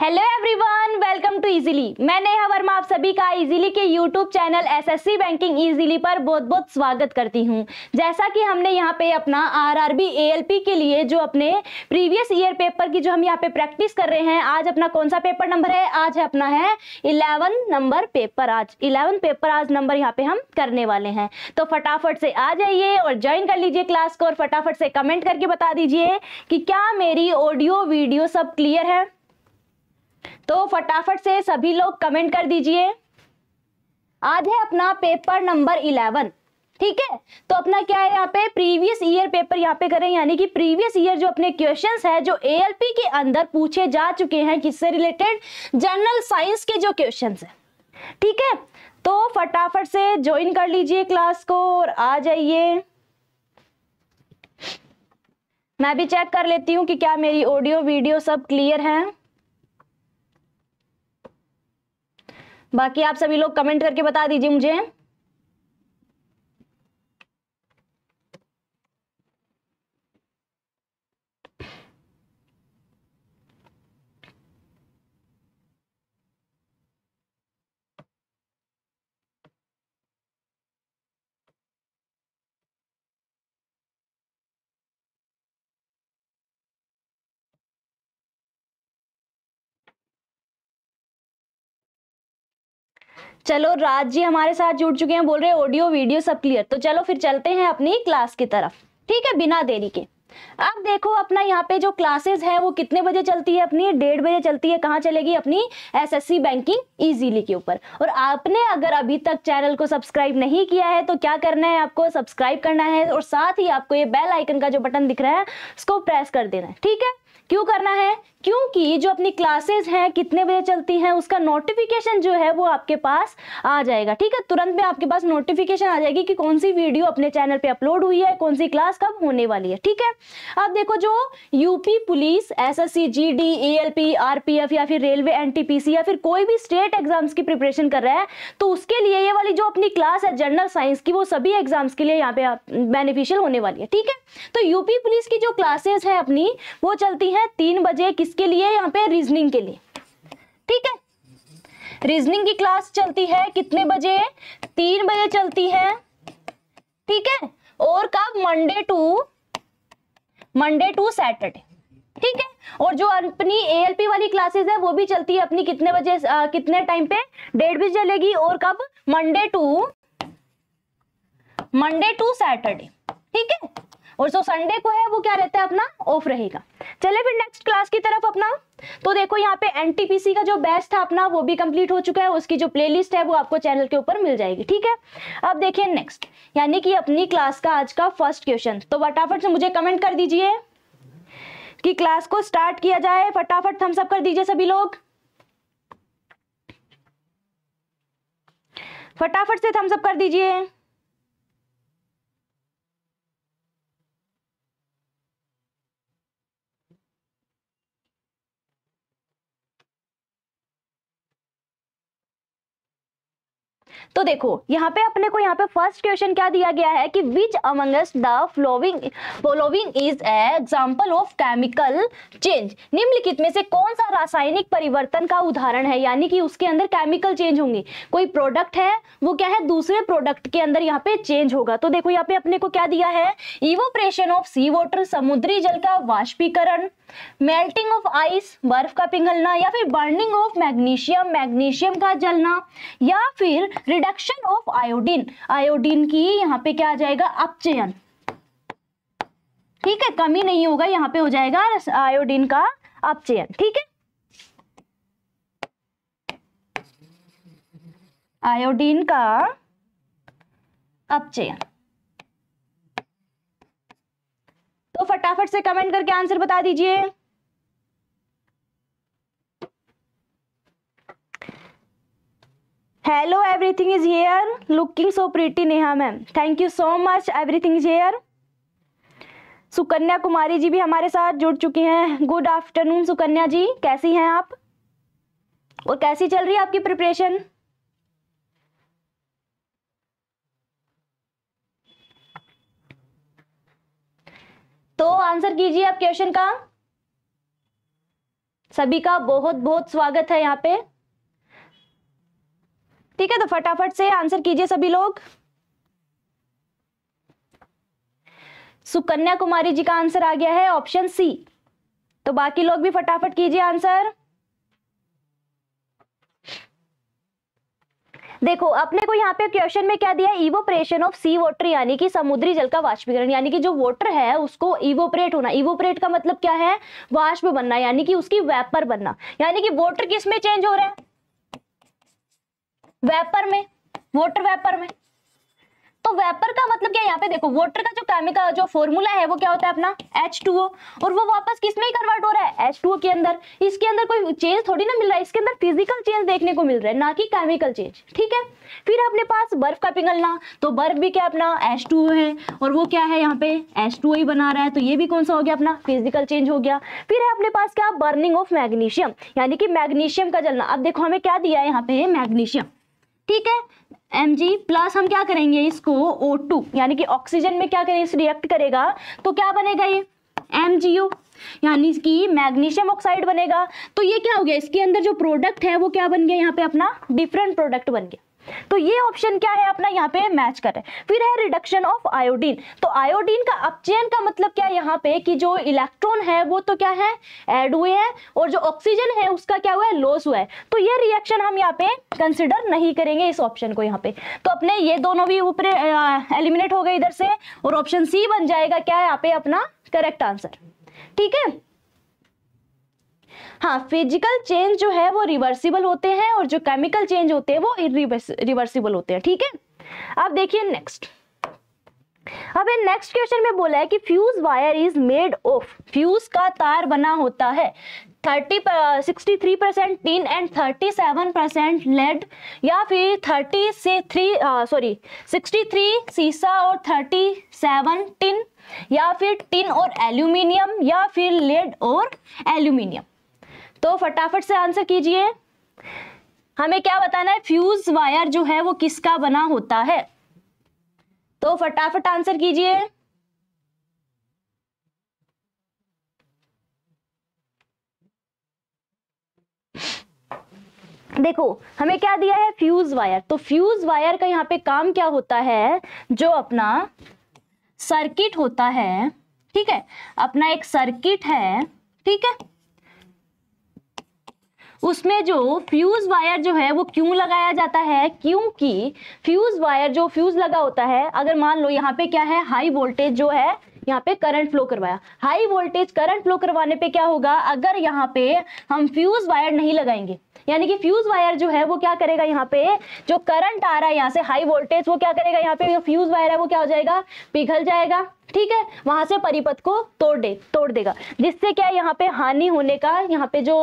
Hello everyone welcome to easily मैं नेहा वर्मा आप सभी का इजीली के YouTube channel SSC banking easily पर बहुत बहुत स्वागत करती हूं जैसा कि हमने यहां पे अपना आरआरबी एएलपी के लिए जो अपने प्रीवियस ईयर पेपर की जो हम यहां पे प्रैक्टिस कर रहे हैं आज अपना कौन सा पेपर नंबर है आज है अपना है इलेवन नंबर पेपर आज इलेवन पेपर आज नंबर यहाँ पे हम करने वाले हैं तो फटाफट से आ जाइए और ज्वाइन कर लीजिए क्लास को और फटाफट से कमेंट करके बता दीजिए कि क्या मेरी ऑडियो वीडियो सब क्लियर है तो फटाफट से सभी लोग कमेंट कर दीजिए आज है अपना पेपर नंबर इलेवन ठीक है तो अपना क्या है यहाँ पे प्रीवियस ईयर पेपर यहाँ पे करें यानी कि प्रीवियस ईयर जो अपने क्वेश्चंस है जो एएलपी के अंदर पूछे जा चुके हैं किससे रिलेटेड जनरल साइंस के जो क्वेश्चंस है ठीक है तो फटाफट से ज्वाइन कर लीजिए क्लास को और आ जाइए मैं भी चेक कर लेती हूँ कि क्या मेरी ऑडियो वीडियो सब क्लियर है बाकी आप सभी लोग कमेंट करके बता दीजिए मुझे चलो राज जी हमारे साथ जुड़ चुके हैं बोल रहे ऑडियो वीडियो सब क्लियर तो चलो फिर चलते हैं अपनी क्लास की तरफ ठीक है बिना देरी के अब देखो अपना यहाँ पे जो क्लासेस है वो कितने बजे चलती है अपनी डेढ़ बजे चलती है कहाँ चलेगी अपनी एसएससी बैंकिंग इजीली के ऊपर और आपने अगर अभी तक चैनल को सब्सक्राइब नहीं किया है तो क्या करना है आपको सब्सक्राइब करना है और साथ ही आपको ये बेल आइकन का जो बटन दिख रहा है उसको प्रेस कर देना है ठीक है क्यों करना है क्योंकि जो अपनी क्लासेस हैं कितने बजे चलती हैं उसका नोटिफिकेशन जो है वो आपके पास आ जाएगा ठीक है तुरंत में आपके पास नोटिफिकेशन आ जाएगी कि कौन सी वीडियो अपने चैनल पे अपलोड हुई है कौन सी क्लास कब होने वाली है ठीक है अब देखो जो UP police S S C G D A L P R P F या फिर रेलवे एन या फिर कोई भी स्टेट एग्जाम्स की प्रिपरेशन कर रहा है तो उसके लिए ये वाली जो अपनी क्लास है जनरल साइंस की वो सभी एग्जाम्स के लिए यहाँ पे बेनिफिशियल होने वाली है ठीक है तो यूपी पुलिस की जो क्लासेज है अपनी वो चलती है तीन बजे किस किसके लिए यहाँ पे रीजनिंग के लिए ठीक है रीजनिंग की क्लास चलती है कितने बजे तीन बजे चलती है ठीक है और कब Monday to Monday to Saturday ठीक है और जो अपनी एएलपी वाली क्लासेस है वो भी चलती है अपनी कितने बजे आ, कितने टाइम पे डेढ़ बजे चलेगी और कब Monday to Monday to Saturday ठीक है और जो संडे को है वो क्या रहता है अपना ऑफ रहेगा चले फिर नेक्स्ट क्लास की तरफ अपना तो देखो यहाँ पे एनटीपीसी का जो बैच था अपना वो भी कंप्लीट हो चुका है उसकी जो प्लेलिस्ट है वो आपको चैनल के ऊपर मिल जाएगी ठीक है अब देखिए नेक्स्ट यानी कि अपनी क्लास का आज का फर्स्ट क्वेश्चन तो फटाफट से मुझे कमेंट कर दीजिए कि क्लास को स्टार्ट किया जाए फटाफट थम्स अप कर दीजिए सभी लोग फटाफट से थम्स अप कर दीजिए तो देखो यहाँ पे अपने को यहाँ पे फर्स्ट क्वेश्चन क्या दिया गया है कि which amongst the following following is a example of chemical change निम्नलिखित में से कौन सा रासायनिक परिवर्तन का उदाहरण है यानी कि उसके अंदर केमिकल चेंज होंगे कोई प्रोडक्ट है वो क्या है दूसरे प्रोडक्ट के अंदर यहाँ पे चेंज होगा तो देखो यहाँ पे अपने को क्या दिया है इवोप्रेशन ऑफ सी वॉटर समुद्री जल का वाष्पीकरण मेल्टिंग ऑफ आइस बर्फ का पिघलना या फिर बर्निंग ऑफ मैग्नीशियम मैग्नीशियम का जलना या फिर रिडक्शन ऑफ आयोडीन आयोडीन की यहाँ पे क्या आ जाएगा अपचयन ठीक है कमी नहीं होगा यहाँ पे हो जाएगा आयोडीन का अपचयन ठीक है आयोडीन का अपचयन तो फटाफट से कमेंट करके आंसर बता दीजिए hello everything is here looking so pretty Neha ma'am thank you so much everything is here Sukanya Kumari ji भी हमारे साथ जुड़ चुकी हैं गुड आफ्टरनून सुकन्या जी कैसी हैं आप और कैसी चल रही है आपकी प्रिपरेशन तो आंसर कीजिए आप क्वेश्चन का सभी का बहुत बहुत स्वागत है यहाँ पे ठीक है तो फटाफट से आंसर कीजिए सभी लोग सुकन्या कुमारी जी का आंसर आ गया है ऑप्शन सी तो बाकी लोग भी फटाफट कीजिए आंसर देखो अपने को यहाँ पे क्वेश्चन में क्या दिया है इवोपरेशन ऑफ सी वाटर यानी कि समुद्री जल का वाष्पीकरण यानी कि जो वाटर है उसको इवोपरेट होना इवोपरेट का मतलब क्या है वाष्प बनना यानी कि उसकी वेपर बनना यानी कि वाटर किस में चेंज हो रहा है वेपर में वोटर वेपर में तो वेपर का मतलब क्या यहाँ पे देखो वोटर का जो केमिकल जो फॉर्मूला है वो क्या होता है अपना H2O और वो वापस किस में ही कन्वर्ट हो रहा है H2O के अंदर इसके अंदर कोई चेंज थोड़ी ना मिल रहा है इसके अंदर फिजिकल चेंज देखने को मिल रहा है ना कि केमिकल चेंज ठीक है फिर अपने पास बर्फ का पिघलना तो बर्फ भी क्या अपना H2O है और वो क्या है यहाँ पे H2O ही बना रहा है तो ये भी कौन सा हो गया अपना फिजिकल चेंज हो गया फिर है अपने पास क्या बर्निंग ऑफ मैग्नीशियम यानी कि मैग्नीशियम का जलना अब देखो हमें क्या दिया है यहाँ पे मैग्नीशियम ठीक है एम जी प्लस हम क्या करेंगे इसको ओ टू यानी कि ऑक्सीजन में क्या करेंगे रिएक्ट करेगा तो क्या बनेगा ये एम जी ओ यानी कि मैग्नीशियम ऑक्साइड बनेगा तो ये क्या हो गया इसके अंदर जो प्रोडक्ट है वो क्या बन गया यहाँ पे अपना डिफरेंट प्रोडक्ट बन गया तो ये ऑप्शन क्या है अपना यहाँ पे मैच कर रहा है फिर है रिडक्शन ऑफ आयोडीन तो आयोडीन का अपचयन का मतलब क्या है यहाँ पे कि जो इलेक्ट्रॉन है वो तो क्या है एड हुए हैं और जो ऑक्सीजन है उसका क्या हुआ है लॉस हुआ है तो ये रिएक्शन हम यहाँ पे कंसिडर नहीं करेंगे इस ऑप्शन को यहाँ पे तो अपने ये दोनों भी ऊपर एलिमिनेट हो गए इधर से और ऑप्शन सी बन जाएगा क्या है यहाँ पे अपना करेक्ट आंसर ठीक है हाँ फिजिकल चेंज जो है वो रिवर्सिबल होते हैं और जो केमिकल चेंज होते हैं वो रिवर्सिबल होते हैं ठीक है अब देखिए नेक्स्ट अब नेक्स्ट क्वेश्चन में बोला है कि fuse wire is made of fuse का तार बना होता है thirty sixty three percent tin and thirty seven percent lead या फिर थर्टी से थ्री सॉरी सिक्सटी थ्री सीसा और थर्टी सेवन टिन या फिर टिन और एल्यूमिनियम या फिर लेड और एल्यूमिनियम तो फटाफट से आंसर कीजिए हमें क्या बताना है फ्यूज वायर जो है वो किसका बना होता है तो फटाफट आंसर कीजिए देखो हमें क्या दिया है फ्यूज वायर तो फ्यूज वायर का यहाँ पे काम क्या होता है जो अपना सर्किट होता है ठीक है अपना एक सर्किट है ठीक है उसमें जो फ्यूज़ वायर जो है वो क्यों लगाया जाता है क्योंकि फ्यूज़ वायर जो फ्यूज़ लगा होता है अगर मान लो यहाँ पे क्या है हाई वोल्टेज जो है यहाँ पे करंट फ्लो करवाया हाई वोल्टेज करंट फ्लो करवाने पे क्या होगा अगर यहाँ पे हम फ्यूज़ वायर नहीं लगाएंगे यानी कि फ्यूज वायर जो है वो क्या करेगा यहाँ पे जो करंट आ रहा है यहाँ से हाई वोल्टेज वो क्या करेगा यहाँ पे फ्यूज वायर है वो क्या हो जाएगा पिघल जाएगा ठीक है वहां से परिपथ को तोड़ दे तोड़ देगा जिससे क्या यहाँ पे हानि होने का यहाँ पे जो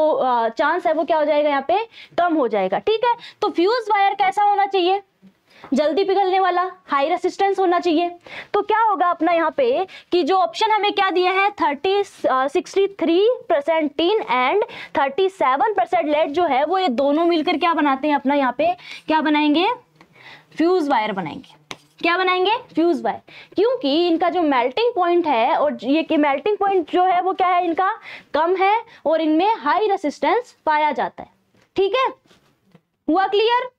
चांस है वो क्या हो जाएगा यहाँ पे कम हो जाएगा ठीक है तो फ्यूज वायर कैसा होना चाहिए जल्दी पिघलने वाला हाई रेसिस्टेंस होना चाहिए तो क्या होगा अपना यहाँ पे कि जो ऑप्शन हमें क्या दिया है thirty sixty three percent tin and thirty seven percent lead जो है वो ये दोनों मिलकर क्या बनाते हैं अपना यहाँ पे क्या बनाएंगे फ्यूज वायर बनाएंगे क्या बनाएंगे फ्यूज वायर क्योंकि इनका जो मेल्टिंग पॉइंट है और ये कि मेल्टिंग पॉइंट जो है वो क्या है इनका कम है और इनमें हाई रेसिस्टेंस पाया जाता है ठीक है हुआ क्लियर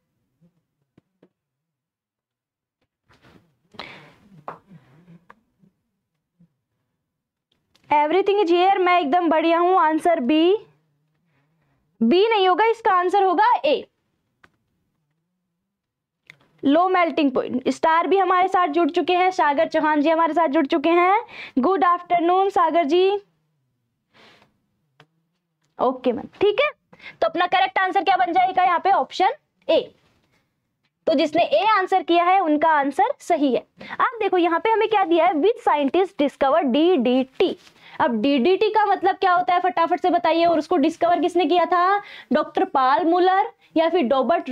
एवरीथिंग इज हियर मैं एकदम बढ़िया हूं आंसर बी बी नहीं होगा इसका आंसर होगा a low melting point Star भी हमारे साथ जुड़ चुके हैं सागर चौहान जी हमारे साथ जुड़ चुके हैं good afternoon Sagar ji okay ma'am ठीक है तो अपना करेक्ट आंसर क्या बन जाएगा यहाँ पे ऑप्शन ए तो जिसने ए आंसर किया है उनका आंसर सही है अब देखो यहाँ पे हमें क्या दिया है with scientist discover D D T अब डीडीटी का मतलब क्या होता है फटाफट से बताइए और उसको डिस्कवर किसने किया था डॉक्टर पाल मुलर या फिर डॉबर्ट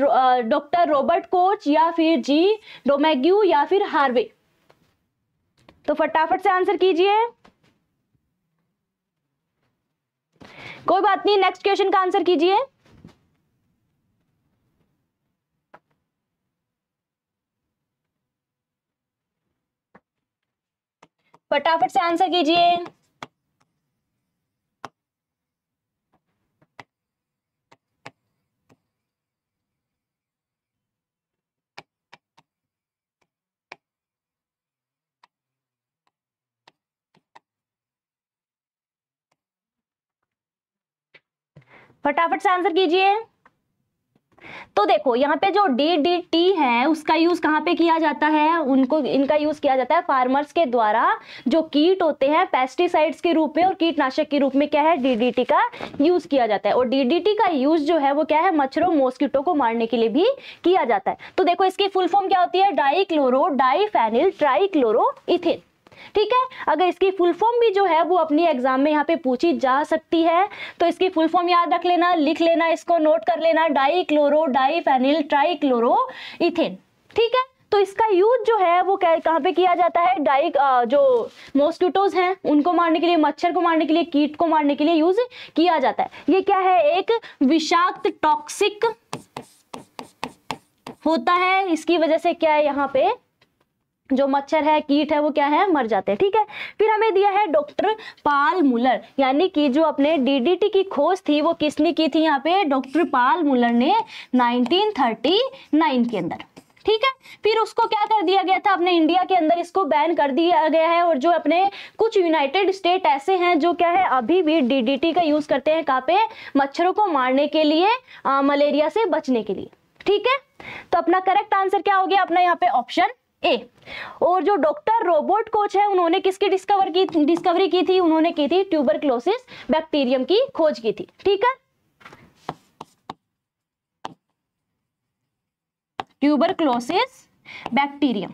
डॉक्टर रॉबर्ट कोच या फिर जी डोमेग्यू या फिर हार्वे तो फटाफट से आंसर कीजिए कोई बात नहीं नेक्स्ट क्वेश्चन का आंसर कीजिए फटाफट से आंसर कीजिए फटाफट से आंसर कीजिए तो देखो यहाँ पे जो डी डी टी है उसका यूज कहाँ पे किया जाता है उनको इनका यूज किया जाता है फार्मर्स के द्वारा जो कीट होते हैं पेस्टिसाइड्स के रूप में और कीटनाशक के रूप में क्या है डीडीटी का यूज किया जाता है और डीडीटी का यूज जो है वो क्या है मच्छरों मॉस्किटो को मारने के लिए भी किया जाता है तो देखो इसकी फुल फॉर्म क्या होती है dichloro di trichloroethane ठीक है अगर इसकी फुल फॉर्म भी जो है वो अपनी एग्जाम में यहाँ पे पूछी जा सकती है तो इसकी फुल फॉर्म याद रख लेना लिख लेना इसको नोट कर लेना dichloro diphenyl trichloroethane ठीक है तो इसका यूज जो है वो कहाँ पे किया जाता है डाई जो मॉस्किटोज हैं उनको मारने के लिए मच्छर को मारने के लिए कीट को मारने के लिए यूज किया जाता है ये क्या है एक विषाक्त टॉक्सिक होता है इसकी वजह से क्या है यहाँ पे जो मच्छर है कीट है वो क्या है मर जाते हैं ठीक है फिर हमें दिया है डॉक्टर पाल मुलर यानी कि जो अपने डीडीटी की खोज थी वो किसने की थी यहाँ पे डॉक्टर पाल मुलर ने 1939 के अंदर ठीक है फिर उसको क्या कर दिया गया था अपने इंडिया के अंदर इसको बैन कर दिया गया है और जो अपने कुछ यूनाइटेड स्टेट ऐसे हैं जो क्या है अभी भी डीडीटी का यूज करते हैं कापे पे मच्छरों को मारने के लिए आ, मलेरिया से बचने के लिए ठीक है तो अपना करेक्ट आंसर क्या हो गया अपना यहाँ पे ऑप्शन ए और जो डॉक्टर रोबोट कोच है उन्होंने किसकी डिस्कवर की डिस्कवरी की थी उन्होंने की थी ट्यूबर बैक्टीरियम की खोज की थी ठीक है ट्यूबर बैक्टीरियम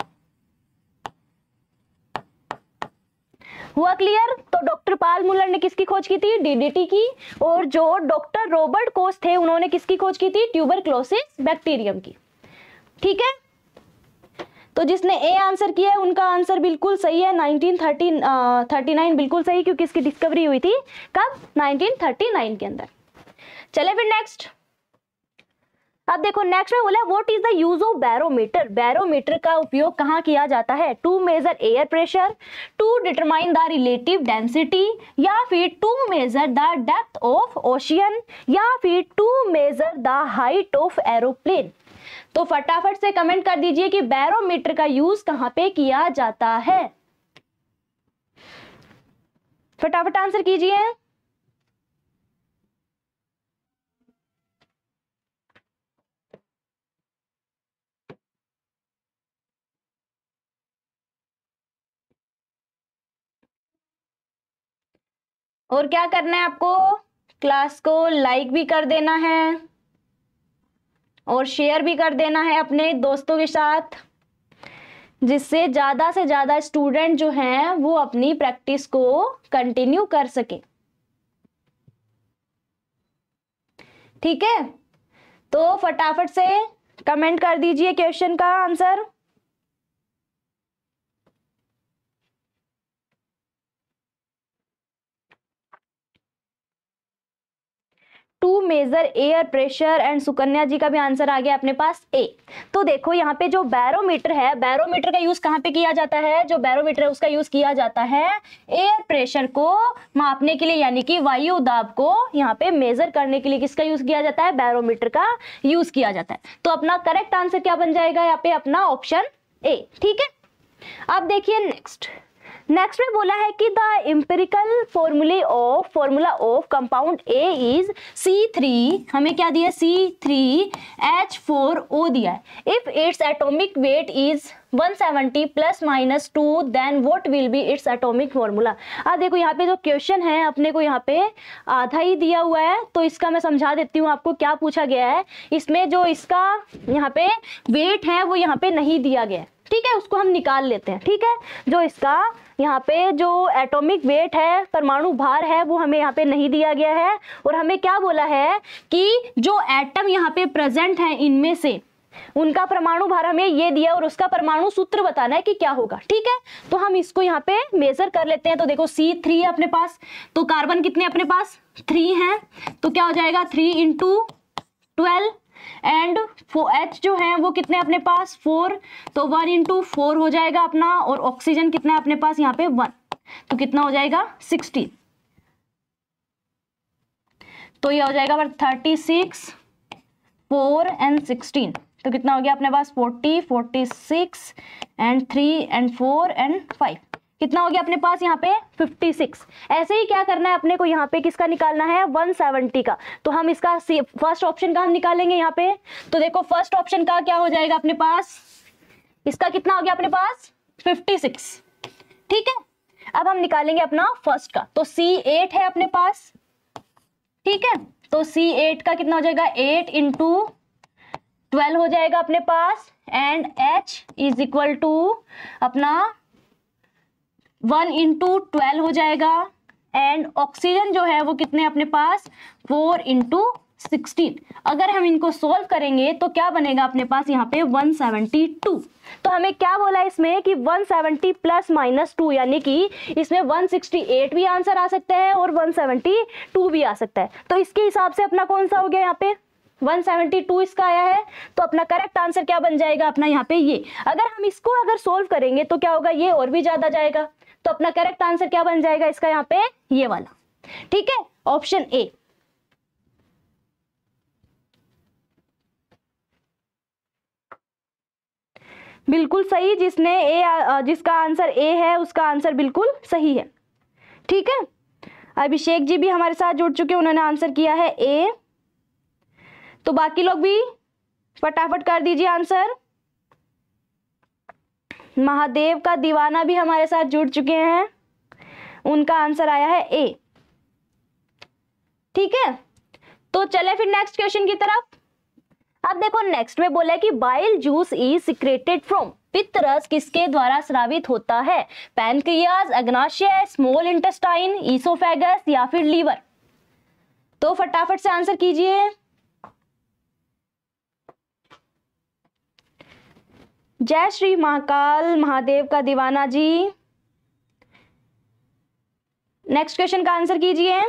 हुआ क्लियर तो डॉक्टर पाल मुलर ने किसकी खोज की थी डीडीटी की और जो डॉक्टर रोबर्ट कोस थे उन्होंने किसकी खोज की थी ट्यूबर बैक्टीरियम की ठीक है तो जिसने ए आंसर किया है उनका आंसर बिल्कुल सही है 1939 नाइन बिल्कुल सही क्योंकि इसकी डिस्कवरी हुई थी कब 1939 के अंदर चले फिर नेक्स्ट अब देखो नेक्स्ट में बोला what is the use of barometer barometer का उपयोग कहाँ किया जाता है to measure air pressure to determine the relative density या फिर to measure the depth of ocean या फिर to measure the height of aeroplane तो फटाफट से कमेंट कर दीजिए कि बैरोमीटर का यूज कहां पे किया जाता है फटाफट आंसर कीजिए और क्या करना है आपको क्लास को लाइक भी कर देना है और शेयर भी कर देना है अपने दोस्तों के साथ जिससे ज़्यादा से ज़्यादा स्टूडेंट जो हैं वो अपनी प्रैक्टिस को कंटिन्यू कर सके ठीक है तो फटाफट से कमेंट कर दीजिए क्वेश्चन का answer to measure air pressure and Sukanya ji का भी आंसर आ गया अपने पास ए तो देखो यहाँ पे जो बैरोमीटर है बैरोमीटर का यूज कहाँ पे किया जाता है जो बैरोमीटर है उसका यूज किया जाता है एयर प्रेशर को मापने के लिए यानी कि वायु दाब को यहाँ पे मेजर करने के लिए किसका यूज किया जाता है बैरोमीटर का यूज किया जाता है तो अपना करेक्ट आंसर क्या बन जाएगा यहाँ पे अपना ऑप्शन ए ठीक है अब देखिए नेक्स्ट नेक्स्ट में बोला है कि the empirical formulae of formula of compound A is C three हमें क्या दिया C three H four O दिया है if its atomic weight is 170 plus minus two then what will be its atomic formula अब देखो यहाँ पे जो क्वेश्चन है अपने को यहाँ पे आधा ही दिया हुआ है तो इसका मैं समझा देती हूँ आपको क्या पूछा गया है इसमें जो इसका यहाँ पे वेट है वो यहाँ पे नहीं दिया गया है ठीक है उसको हम निकाल लेते हैं ठीक है जो इसका यहाँ पे जो एटॉमिक वेट है परमाणु भार है वो हमें यहाँ पे नहीं दिया गया है और हमें क्या बोला है कि जो एटम यहाँ पे प्रेजेंट है इनमें से उनका परमाणु भार हमें ये दिया और उसका परमाणु सूत्र बताना है कि क्या होगा ठीक है तो हम इसको यहाँ पे मेजर कर लेते हैं तो देखो सी थ्री है अपने पास तो कार्बन कितने अपने पास थ्री हैं तो क्या हो जाएगा three into twelve and H जो है वो कितने अपने पास फोर तो वन इंटू फोर हो जाएगा अपना और ऑक्सीजन कितना अपने पास यहाँ पे वन तो कितना हो जाएगा सिक्सटीन तो ये हो जाएगा thirty six four and sixteen तो कितना हो गया अपने पास forty forty six and three and four and five कितना हो गया अपने पास यहाँ पे 56 ऐसे ही क्या करना है अपने को यहाँ पे किसका निकालना है 170 का तो हम इसका फर्स्ट ऑप्शन का हम निकालेंगे यहाँ पे तो देखो फर्स्ट ऑप्शन का क्या हो जाएगा अपने पास इसका कितना हो गया अपने पास 56 ठीक है अब हम निकालेंगे अपना फर्स्ट का तो C8 है अपने पास ठीक है तो C8 का कितना हो जाएगा एट इंटू ट्वेल्व हो जाएगा अपने पास and H is equal to अपना वन इंटू ट्वेल्व हो जाएगा एंड ऑक्सीजन जो है वो कितने अपने पास फोर इंटू सिक्सटीन अगर हम इनको सोल्व करेंगे तो क्या बनेगा अपने पास यहाँ पे 172 तो हमें क्या बोला इसमें कि 170 प्लस माइनस टू यानी कि इसमें 168 भी आंसर आ सकता है और 172 भी आ सकता है तो इसके हिसाब से अपना कौन सा हो गया यहाँ पे 172 इसका आया है तो अपना करेक्ट आंसर क्या बन जाएगा अपना यहाँ पे ये अगर हम इसको अगर सोल्व करेंगे तो क्या होगा ये और भी ज्यादा जाएगा तो अपना करेक्ट आंसर क्या बन जाएगा इसका यहाँ पे ये वाला ठीक है ऑप्शन ए बिल्कुल सही जिसने ए जिसका आंसर ए है उसका आंसर बिल्कुल सही है ठीक है अभिषेक जी भी हमारे साथ जुड़ चुके हैं उन्होंने आंसर किया है ए तो बाकी लोग भी फटाफट कर दीजिए आंसर महादेव का दीवाना भी हमारे साथ जुड़ चुके हैं उनका आंसर आया है ए ठीक है तो चले फिर नेक्स्ट क्वेश्चन की तरफ अब देखो नेक्स्ट में बोला है कि bile juice is secreted from पित्त रस किसके द्वारा स्रावित होता है पैनक्रियाज अग्नाशय स्मॉल इंटेस्टाइन ईसोफेगस या फिर लीवर तो फटाफट से आंसर कीजिए जय श्री महाकाल महादेव का दीवाना जी नेक्स्ट क्वेश्चन का आंसर कीजिए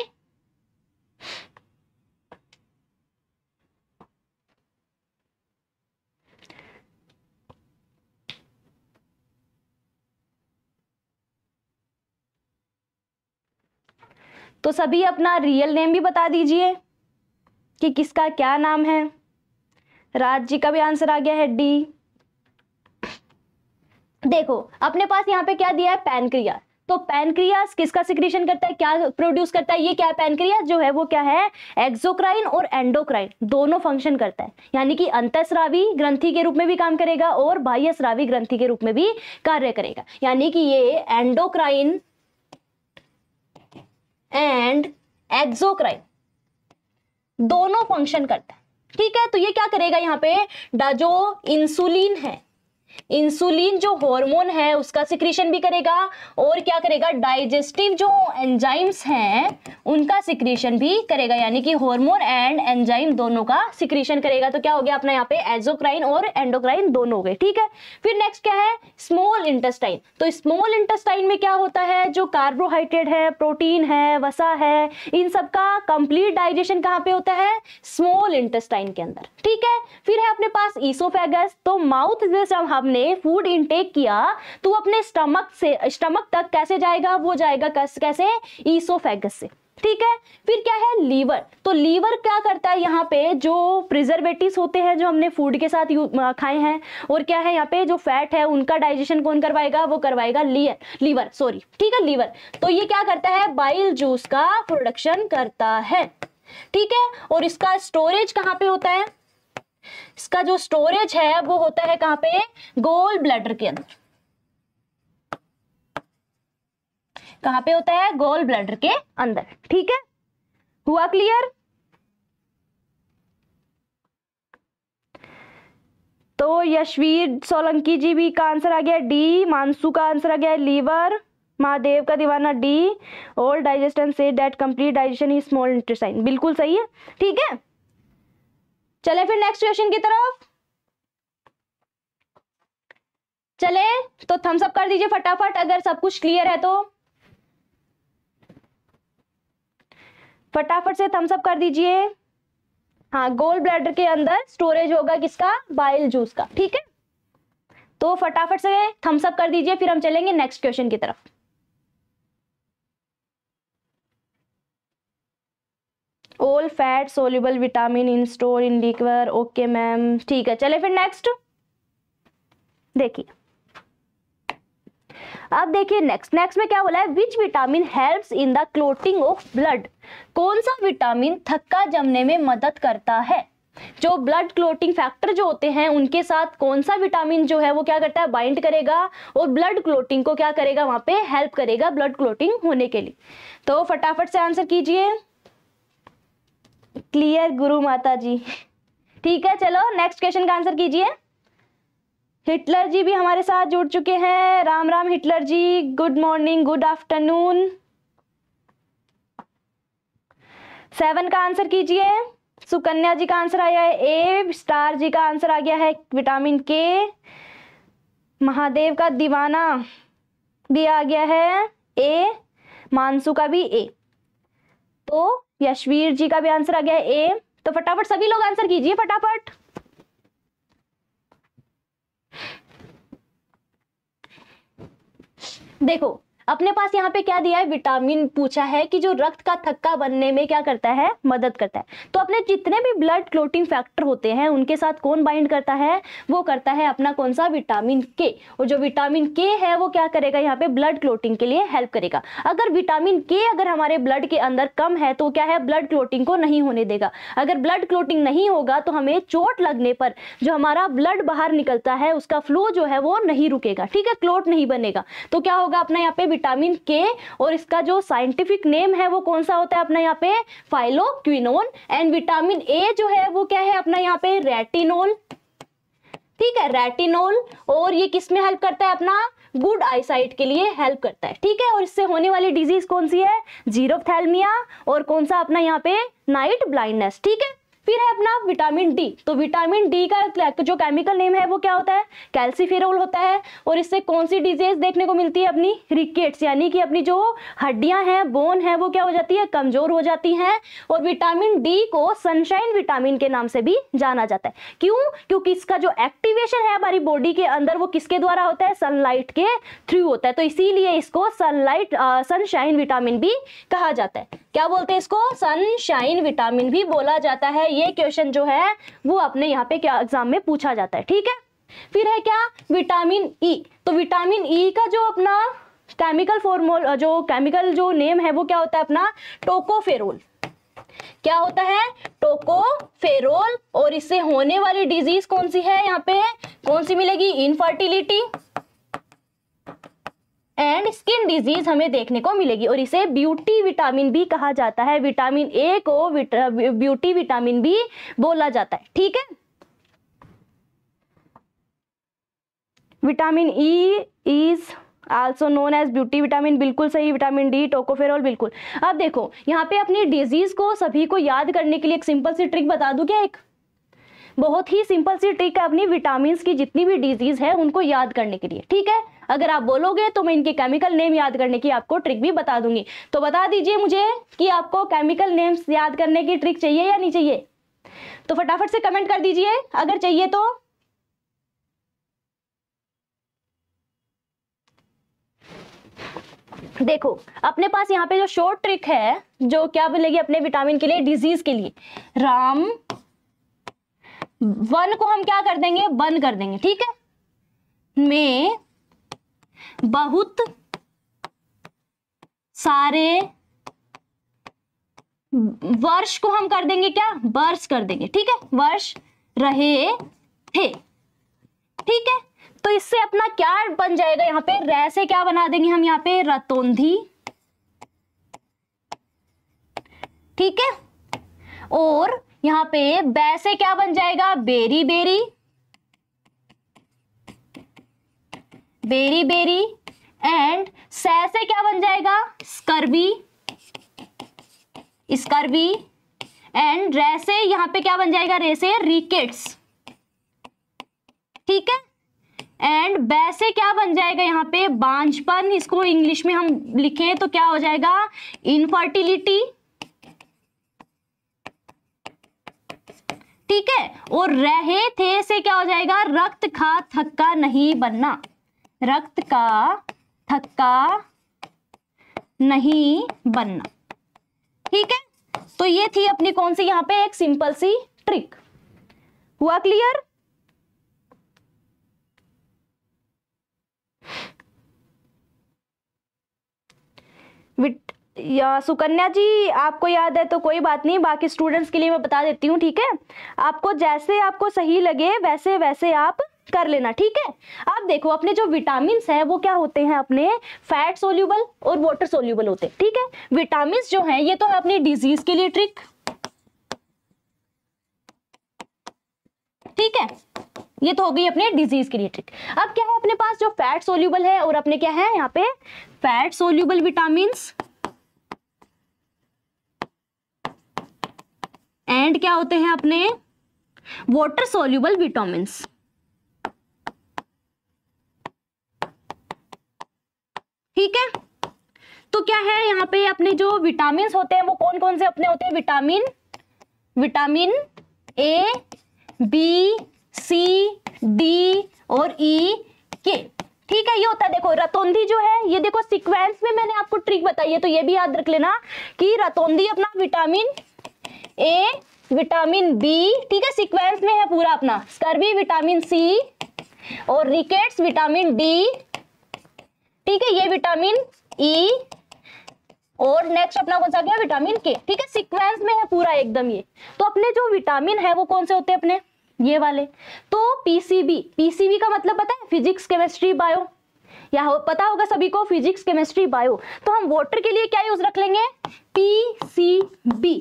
तो सभी अपना रियल नेम भी बता दीजिए कि किसका क्या नाम है राज जी का भी आंसर आ गया है डी देखो अपने पास यहाँ पे क्या दिया है पैनक्रिया तो पैनक्रियास किसका सिक्रीशन करता है क्या प्रोड्यूस करता है ये क्या है पैनक्रियास जो है वो क्या है एक्सोक्राइन और एंडोक्राइन दोनों फंक्शन करता है यानी कि अंतस्रावी ग्रंथि के रूप में भी काम करेगा और बाह्य स्रावी ग्रंथि के रूप में भी कार्य करेगा यानी कि ये एंडोक्राइन एंड एक्सोक्राइन दोनों फंक्शन करता है ठीक है तो ये क्या करेगा यहाँ पे जो इंसुलिन है इंसुलिन जो हार्मोन है उसका सिक्रीशन भी करेगा और क्या करेगा डाइजेस्टिव जो एंजाइम्स हैं उनका सिक्रीशन भी करेगा यानी कि हार्मोन एंड एंजाइम दोनों का सिक्रीशन करेगा तो क्या हो गया अपना यहाँ पे एजोक्राइन और एंडोक्राइन दोनों हो गए ठीक है फिर नेक्स्ट क्या है स्मॉल इंटेस्टाइन तो स्मॉल इंटेस्टाइन में क्या होता है जो कार्बोहाइड्रेट है प्रोटीन है वसा है इन सबका कंप्लीट डाइजेशन कहाँ पे होता है स्मॉल इंटेस्टाइन के अंदर ठीक है फिर है अपने पास ईसोफेगस तो माउथ जैसे हम आपने फूड इनटेक किया तो अपने स्टमक से स्टमक तक कैसे जाएगा वो जाएगा कैसे ईसोफेगस से ठीक है फिर क्या है लीवर तो लीवर क्या करता है यहाँ पे जो प्रिजर्वेटिव होते हैं जो हमने फूड के साथ खाए हैं और क्या है यहाँ पे जो फैट है उनका डाइजेशन कौन करवाएगा वो करवाएगा लीवर लीवर सॉरी ठीक है लीवर तो ये क्या करता है बाइल जूस का प्रोडक्शन करता है ठीक है और इसका स्टोरेज कहाँ पे होता है इसका जो स्टोरेज है वो होता है कहां पे गोल ब्लैडर के अंदर कहां पे होता है गोल ब्लैडर के अंदर ठीक है हुआ क्लियर तो यशवीर सोलंकी जी भी का आंसर आ गया डी मानसू का आंसर आ गया लीवर महादेव का दीवाना डी ओल्ड डाइजेस्टन से that complete digestion is small intestine बिल्कुल सही है ठीक है चले फिर नेक्स्ट क्वेश्चन की तरफ चले तो थम्स अप कर दीजिए फटाफट अगर सब कुछ क्लियर है तो फटाफट से थम्स अप कर दीजिए हाँ गोल ब्लैडर के अंदर स्टोरेज होगा किसका बाइल जूस का ठीक है तो फटाफट से थम्स अप कर दीजिए फिर हम चलेंगे नेक्स्ट क्वेश्चन की तरफ all fat soluble vitamin in store in लिक्वर ओके मैम ठीक है चले फिर नेक्स्ट देखिए अब देखिए नेक्स्ट नेक्स्ट में क्या बोला है which vitamin helps in the clotting of blood कौन सा विटामिन थक्का जमने में मदद करता है जो ब्लड क्लोटिंग फैक्टर जो होते हैं उनके साथ कौन सा विटामिन जो है वो क्या करता है बाइंड करेगा और ब्लड क्लोटिंग को क्या करेगा वहां पे हेल्प करेगा ब्लड क्लोटिंग होने के लिए तो फटाफट से आंसर कीजिए क्लियर गुरु माता जी ठीक है चलो नेक्स्ट क्वेश्चन का आंसर कीजिए हिटलर जी भी हमारे साथ जुड़ चुके हैं Ram Ram Hitler ji good morning good afternoon seven का आंसर कीजिए सुकन्या जी का आंसर आया है ए स्टार जी का आंसर आ गया है विटामिन के महादेव का दीवाना भी आ गया है ए मानसू का भी ए तो यशवीर जी का भी आंसर आ गया ए तो फटाफट सभी लोग आंसर कीजिए फटाफट देखो अपने पास यहाँ पे क्या दिया है विटामिन पूछा है कि जो रक्त का थक्का बनने में क्या करता है मदद करता है तो अपने जितने भी ब्लड क्लोटिंग फैक्टर होते हैं उनके साथ कौन बाइंड करता है वो करता है अपना कौन सा विटामिन के और जो विटामिन के है वो क्या करेगा यहाँ पे ब्लड क्लोटिंग के लिए हेल्प करेगा अगर विटामिन के अगर हमारे ब्लड के अंदर कम है तो क्या है ब्लड क्लोटिंग को नहीं होने देगा अगर ब्लड क्लोटिंग नहीं होगा तो हमें चोट लगने पर जो हमारा ब्लड बाहर निकलता है उसका फ्लो जो है वो नहीं रुकेगा ठीक है क्लोट नहीं बनेगा तो क्या होगा अपना यहाँ पे विटामिन के और इसका जो साइंटिफिक नेम है वो कौन सा होता है अपना यहाँ पे फाइलोक्विनोन एंड विटामिन ए जो है वो क्या है अपना यहाँ पे रेटिनोल ठीक है रेटिनोल और ये किस में हेल्प करता है अपना गुड आईसाइट के लिए हेल्प करता है ठीक है और इससे होने वाली डिजीज कौन सी है जीरोथैल्मिया और कौन सा अपना यहाँ पे नाइट ब्लाइंडनेस ठीक है फिर है अपना विटामिन डी तो विटामिन डी का जो केमिकल नेम है वो क्या होता है कैल्सीफेरोल होता है और इससे कौन सी डिजीज देखने को मिलती है अपनी रिकेट्स यानी कि अपनी जो हड्डियां हैं बोन है वो क्या हो जाती है कमजोर हो जाती हैं और विटामिन डी को सनशाइन विटामिन के नाम से भी जाना जाता है क्यों क्योंकि इसका जो एक्टिवेशन है हमारी बॉडी के अंदर वो किसके द्वारा होता है सनलाइट के थ्रू होता है तो इसीलिए इसको सनलाइट सनशाइन विटामिन भी कहा जाता है क्या बोलते हैं इसको सनशाइन विटामिन भी बोला जाता है ये ये क्वेश्चन जो है वो अपने यहाँ पे क्या एग्जाम में पूछा जाता है ठीक है फिर है क्या विटामिन ई e. तो विटामिन ई e का जो अपना केमिकल फॉर्मोल जो केमिकल जो नेम है वो क्या होता है अपना टोकोफेरोल क्या होता है टोकोफेरोल और इससे होने वाली डिजीज कौन सी है यहाँ पे कौन सी मिलेगी इनफर्टिलिटी एंड स्किन डिजीज हमें देखने को मिलेगी और इसे ब्यूटी विटामिन बी कहा जाता है विटामिन ए को विटा, ब्यूटी विटामिन बी बोला जाता है ठीक है vitamin E is also known as beauty vitamin बिल्कुल सही विटामिन डी टोकोफेरॉल बिल्कुल अब देखो यहाँ पे अपनी डिजीज को सभी को याद करने के लिए एक सिंपल सी ट्रिक बता दू क्या एक बहुत ही सिंपल सी ट्रिक है अपनी विटामिन की जितनी भी डिजीज है उनको याद करने के लिए ठीक है अगर आप बोलोगे तो मैं इनके केमिकल नेम याद करने की आपको ट्रिक भी बता दूंगी तो बता दीजिए मुझे कि आपको केमिकल नेम्स याद करने की ट्रिक चाहिए या नहीं चाहिए तो फटाफट से कमेंट कर दीजिए अगर चाहिए तो देखो अपने पास यहाँ पे जो शॉर्ट ट्रिक है जो क्या मिलेगी अपने विटामिन के लिए डिजीज के लिए राम वन को हम क्या कर देंगे बंद कर देंगे ठीक है में बहुत सारे वर्ष को हम कर देंगे क्या वर्ष कर देंगे ठीक है वर्ष रहे थे ठीक है तो इससे अपना क्या बन जाएगा यहां पे रह से क्या बना देंगे हम यहाँ पे रतौंधी ठीक है और यहां पे बैसे क्या बन जाएगा berry berry berry beriberi and सैसे क्या बन जाएगा स्कर्बी स्कर्बी एंड रेसे यहां यहाँ पे क्या बन जाएगा रेसे रिकेट्स ठीक है एंड बैसे क्या बन जाएगा यहाँ पे बांझपन इसको इंग्लिश में हम लिखें तो क्या हो जाएगा इनफर्टिलिटी ठीक है और रहे थे से क्या हो जाएगा रक्त का थक्का नहीं बनना रक्त का थक्का नहीं बनना ठीक है तो ये थी अपनी कौन सी यहां पे एक सिंपल सी ट्रिक हुआ क्लियर विट या सुकन्या जी आपको याद है तो कोई बात नहीं बाकी स्टूडेंट्स के लिए मैं बता देती हूँ ठीक है आपको जैसे आपको सही लगे वैसे वैसे आप कर लेना ठीक है अब देखो अपने जो विटामिन हैं वो क्या होते हैं अपने फैट सोल्यूबल और वाटर सोल्यूबल होते हैं ठीक है विटामिन जो है ये तो है अपनी डिजीज के लिए ट्रिक ठीक है ये तो हो गई अपने डिजीज के लिए ट्रिक अब क्या है अपने पास जो फैट सोल्यूबल है और अपने क्या है यहाँ पे फैट सोल्यूबल विटामिन एंड क्या होते हैं अपने वाटर सोल्यूबल विटामिन ठीक है तो क्या है यहां पे अपने जो विटामिन होते हैं वो कौन कौन से अपने होते हैं vitamin vitamin A B C D और ई e, के ठीक है ये होता है देखो रतौंधी जो है ये देखो सीक्वेंस में मैंने आपको ट्रिक बताई है तो ये भी याद रख लेना कि रतौंधी अपना विटामिन ए विटामिन बी ठीक है सीक्वेंस में है पूरा अपना स्कर्वी विटामिन सी और रिकेट्स विटामिन डी ठीक है ये विटामिन ई e और नेक्स्ट अपना कौन सा गया विटामिन के ठीक है सीक्वेंस में है पूरा एकदम ये तो अपने जो विटामिन है वो कौन से होते हैं अपने ये वाले तो पीसीबी पीसीबी का मतलब पता है फिजिक्स केमिस्ट्री बायो या हो, पता होगा सभी को फिजिक्स केमिस्ट्री बायो तो हम वाटर के लिए क्या यूज रख लेंगे पी सी बी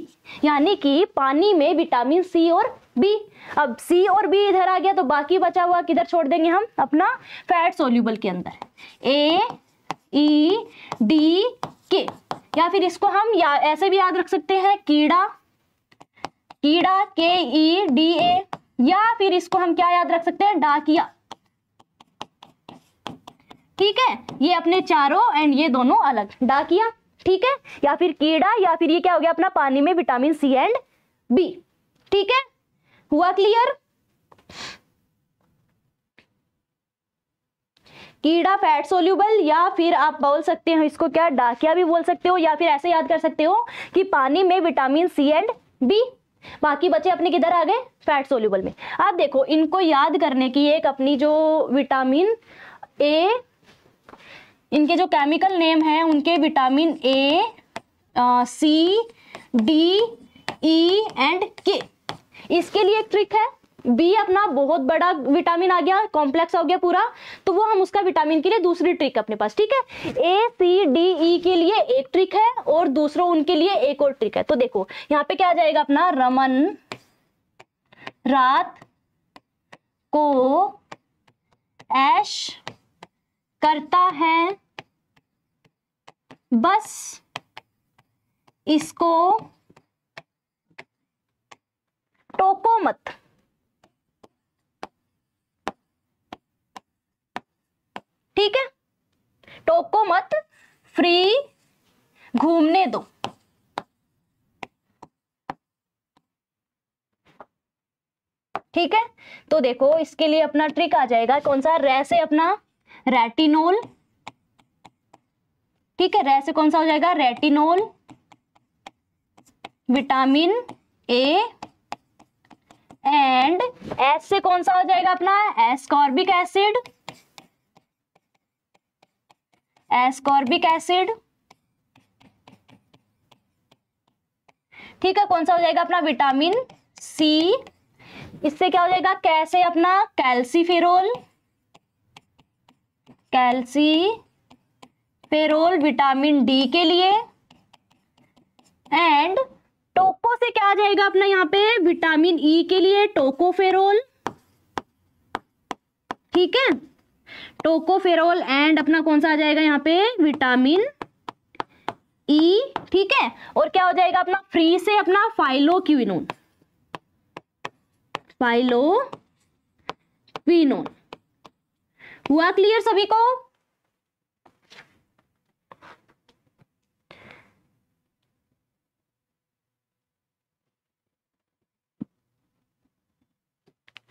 यानी कि पानी में विटामिन सी और बी अब सी और बी इधर आ गया तो बाकी बचा हुआ किधर छोड़ देंगे हम अपना फैट सोल्यूबल के अंदर ए ई डी के या फिर इसको हम या ऐसे भी याद रख सकते हैं कीड़ा कीड़ा के ई डी ए या फिर इसको हम क्या याद रख सकते हैं डाकिया ठीक है ये अपने चारों एंड ये दोनों अलग डाकिया ठीक है या फिर कीड़ा या फिर ये क्या हो गया अपना पानी में विटामिन सी एंड बी ठीक है हुआ क्लियर कीड़ा फैट सोल्यूबल या फिर आप बोल सकते हो इसको क्या डाकिया भी बोल सकते हो या फिर ऐसे याद कर सकते हो कि पानी में विटामिन सी एंड बी बाकी बच्चे अपने किधर आ गए फैट सोल्यूबल में आप देखो इनको याद करने की एक अपनी जो विटामिन ए इनके जो केमिकल नेम है उनके vitamin A C D E and K इसके लिए एक ट्रिक है बी अपना बहुत बड़ा विटामिन आ गया कॉम्प्लेक्स हो गया पूरा तो वो हम उसका विटामिन के लिए दूसरी ट्रिक अपने पास ठीक है ए सी डी ई के लिए एक ट्रिक है और दूसरों उनके लिए एक और ट्रिक है तो देखो यहाँ पे क्या आ जाएगा अपना रमन रात को ऐश करता है बस इसको टोको मत ठीक है टोको मत फ्री घूमने दो ठीक है तो देखो इसके लिए अपना ट्रिक आ जाएगा कौन सा रे से अपना रेटिनोल ठीक है रैसे से कौन सा हो जाएगा रेटिनोल विटामिन ए एंड एस से कौन सा हो जाएगा अपना एस्कॉर्बिक एसिड एस्कॉर्बिक एसिड ठीक है कौन सा हो जाएगा अपना विटामिन सी इससे क्या हो जाएगा कैसे अपना calciferol calciferol vitamin D के लिए एंड टोको से क्या आ जाएगा अपना यहाँ पे विटामिन ई e के लिए टोकोफेरोल ठीक है टोकोफेरोल एंड अपना कौन सा आ जाएगा यहाँ पे विटामिन ई e, ठीक है और क्या हो जाएगा अपना फ्री से अपना फाइलो फाइलो क्वीनोन हुआ क्लियर सभी को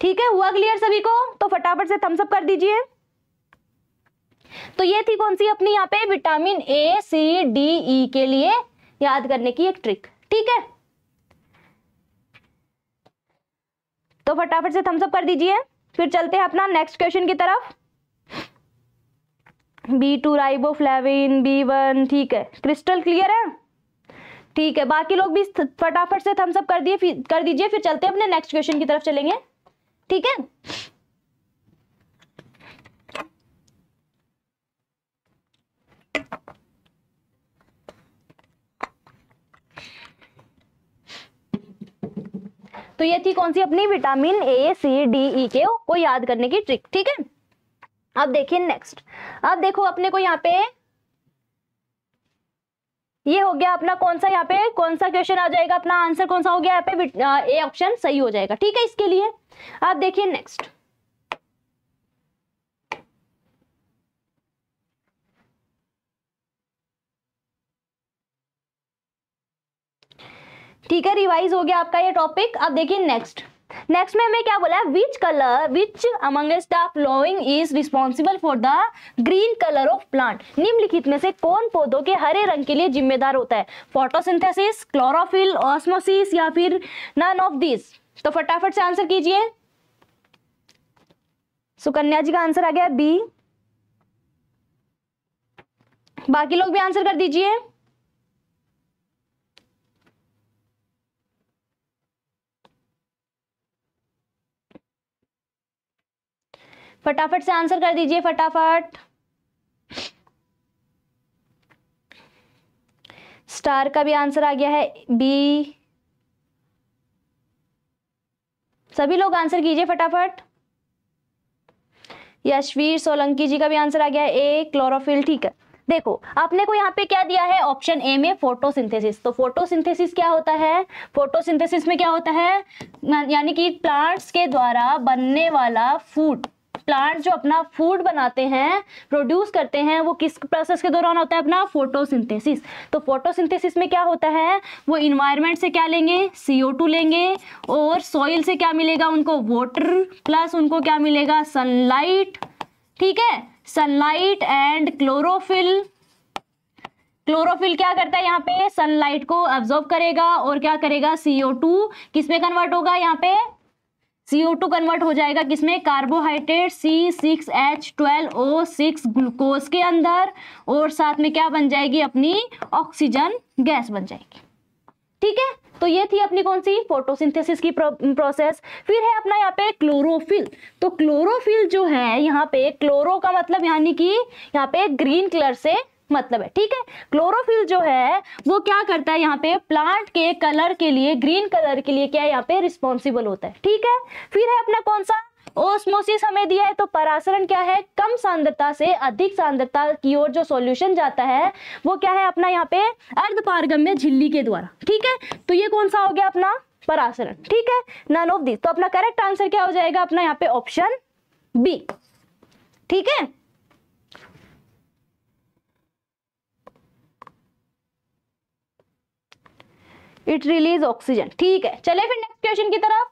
ठीक है हुआ क्लियर सभी को तो फटाफट से थम्सअप कर दीजिए तो ये थी कौन सी अपनी यहाँ पे विटामिन ए सी डी ई के लिए याद करने की एक ट्रिक ठीक है तो फटाफट से थम्सअप कर दीजिए फिर चलते हैं अपना नेक्स्ट क्वेश्चन की तरफ B two riboflavin B one ठीक है क्रिस्टल क्लियर है ठीक है बाकी लोग भी फटाफट से थम्सअप कर दिए कर दीजिए फिर चलते हैं अपने नेक्स्ट क्वेश्चन की तरफ चलेंगे ठीक है तो ये थी कौन सी अपनी विटामिन ए सी डी ई के को याद करने की ट्रिक ठीक है अब देखिए नेक्स्ट अब देखो अपने को यहाँ पे ये हो गया अपना कौन सा यहाँ पे कौन सा क्वेश्चन आ जाएगा अपना आंसर कौन सा हो गया यहाँ पे ए ऑप्शन सही हो जाएगा ठीक है इसके लिए आप देखिए नेक्स्ट ठीक है रिवाइज हो गया आपका ये टॉपिक अब देखिए नेक्स्ट नेक्स्ट में हमें क्या बोला है which colour which among following is responsible for the green colour of plant निम्नलिखित में से कौन पौधों के हरे रंग के लिए जिम्मेदार होता है फोटोसिंथेसिस क्लोरोफिल ऑस्मोसिस या फिर नन ऑफ दिस तो फटाफट से आंसर कीजिए सुकन्या जी का आंसर आ गया बी बाकी लोग भी आंसर कर दीजिए फटाफट से आंसर कर दीजिए फटाफट स्टार का भी आंसर आ गया है बी सभी लोग आंसर कीजिए फटाफट यशवीर सोलंकी जी का भी आंसर आ गया है ए क्लोरोफिल ठीक है देखो आपने को यहाँ पे क्या दिया है ऑप्शन ए में फोटोसिंथेसिस तो फोटोसिंथेसिस क्या होता है फोटोसिंथेसिस में क्या होता है यानी कि प्लांट्स के द्वारा बनने वाला फूड प्लांट जो अपना फूड बनाते हैं प्रोड्यूस करते हैं वो किस प्रोसेस के दौरान होता है अपना फोटोसिंथेसिस तो फोटोसिंथेसिस में क्या होता है वो इन्वायरमेंट से क्या लेंगे CO2 लेंगे और सॉइल से क्या मिलेगा उनको वाटर प्लस उनको क्या मिलेगा सनलाइट ठीक है सनलाइट एंड क्लोरोफिल क्लोरोफिल क्या करता है यहाँ पे सनलाइट को एब्जॉर्ब करेगा और क्या करेगा सीओ किस में कन्वर्ट होगा यहाँ पे CO2 कन्वर्ट हो जाएगा किसमें carbohydrate C six H twelve O six glucose के अंदर और साथ में क्या बन जाएगी अपनी ऑक्सीजन गैस बन जाएगी ठीक है तो ये थी अपनी कौन सी फोटोसिंथेसिस की प्रोसेस फिर है अपना यहाँ पे क्लोरोफिल तो क्लोरोफिल जो है यहाँ पे क्लोरो का मतलब यानी कि यहाँ पे ग्रीन कलर से मतलब है ठीक है क्लोरोफिल जो है वो क्या करता है यहाँ पे प्लांट के कलर के लिए ग्रीन कलर के लिए क्या यहाँ पे रिस्पॉन्सिबल होता है ठीक है फिर है अपना कौन सा ओस्मोसिस हमें दिया है तो परासरण क्या है कम सांद्रता से अधिक सांद्रता की ओर जो सॉल्यूशन जाता है वो क्या है अपना यहाँ पे अर्धपारगम में झिल्ली के द्वारा ठीक है तो ये कौन सा हो गया अपना परासरण ठीक है नन ऑफ दी तो अपना करेक्ट आंसर क्या हो जाएगा अपना यहाँ पे ऑप्शन बी ठीक है इट रिलीज ऑक्सीजन ठीक है चले फिर नेक्स्ट क्वेश्चन की तरफ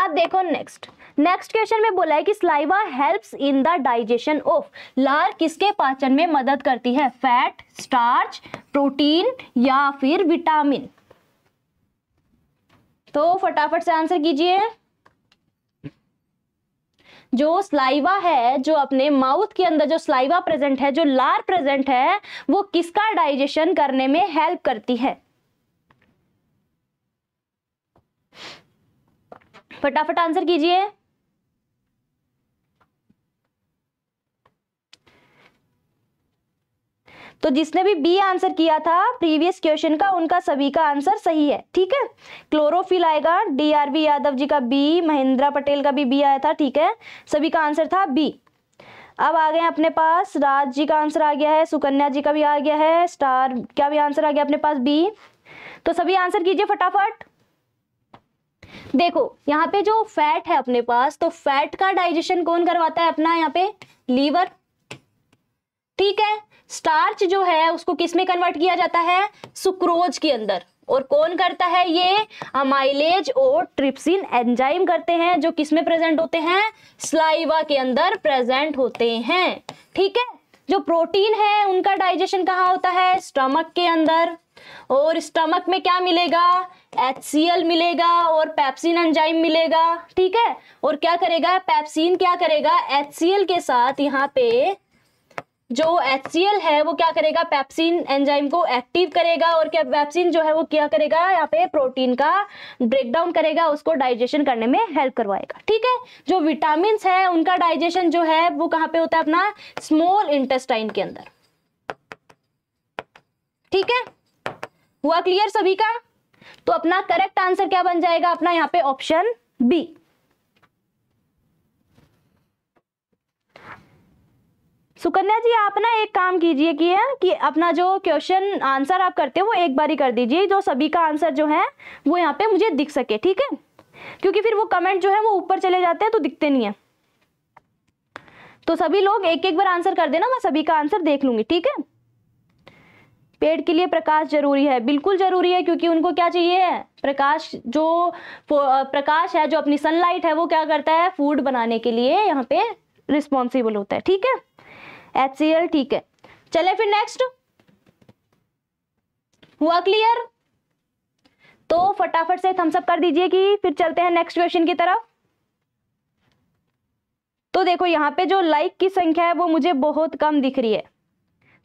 आप देखो नेक्स्ट नेक्स्ट क्वेश्चन में बोला है कि saliva helps in the digestion of लार किसके पाचन में मदद करती है फैट स्टार्च प्रोटीन या फिर विटामिन तो फटाफट से आंसर कीजिए जो स्लाइवा है जो अपने माउथ के अंदर जो स्लाइवा प्रेजेंट है जो लार प्रेजेंट है वो किसका डाइजेशन करने में हेल्प करती है फटाफट आंसर कीजिए तो जिसने भी बी आंसर किया था प्रीवियस क्वेश्चन का उनका सभी का आंसर सही है ठीक है क्लोरोफिल आएगा डीआरबी यादव जी का बी महेंद्रा पटेल का भी बी आया था ठीक है सभी का आंसर था बी अब आ गए अपने पास राज जी का आंसर आ गया है सुकन्या जी का भी आ गया है स्टार का भी आंसर आ गया अपने पास बी तो सभी आंसर कीजिए फटाफट देखो यहाँ पे जो फैट है अपने पास तो फैट का डाइजेशन कौन करवाता है अपना यहाँ पे लीवर ठीक है स्टार्च जो है उसको किस में कन्वर्ट किया जाता है सुक्रोज के अंदर और कौन करता है ये अमाइलेज और ट्रिप्सिन एंजाइम करते हैं जो किस में प्रेजेंट होते हैं स्लाइवा के अंदर प्रेजेंट होते हैं ठीक है जो प्रोटीन है उनका डाइजेशन कहाँ होता है स्टमक के अंदर और स्टमक में क्या मिलेगा एच मिलेगा और पैप्सिन एंजाइम मिलेगा ठीक है और क्या करेगा पैप्सिन क्या करेगा एच के साथ यहाँ पे जो एच है वो क्या करेगा पैप्सिन एंजाइम को एक्टिव करेगा और क्या पैप्सिन जो है वो क्या करेगा यहाँ पे प्रोटीन का ब्रेकडाउन करेगा उसको डाइजेशन करने में हेल्प करवाएगा ठीक है जो विटामिन है उनका डाइजेशन जो है वो कहाँ पे होता है अपना स्मॉल इंटेस्टाइन के अंदर ठीक है हुआ क्लियर सभी का तो अपना करेक्ट आंसर क्या बन जाएगा अपना यहाँ पे ऑप्शन बी सुकन्या जी आप ना एक काम कीजिए कि कि अपना जो क्वेश्चन आंसर आप करते हो वो एक बार ही कर दीजिए जो सभी का आंसर जो है वो यहाँ पे मुझे दिख सके ठीक है क्योंकि फिर वो कमेंट जो है वो ऊपर चले जाते हैं तो दिखते नहीं है तो सभी लोग एक एक बार आंसर कर देना मैं सभी का आंसर देख लूंगी ठीक है पेड़ के लिए प्रकाश जरूरी है बिल्कुल जरूरी है क्योंकि उनको क्या चाहिए प्रकाश जो प्रकाश है जो अपनी सनलाइट है वो क्या करता है फूड बनाने के लिए यहाँ पे रिस्पॉन्सिबल होता है ठीक है एच सी एल ठीक है चले फिर नेक्स्ट हुआ क्लियर तो फटाफट से थम्सअप कर दीजिए कि फिर चलते हैं नेक्स्ट क्वेश्चन की तरफ तो देखो यहाँ पे जो लाइक की संख्या है वो मुझे बहुत कम दिख रही है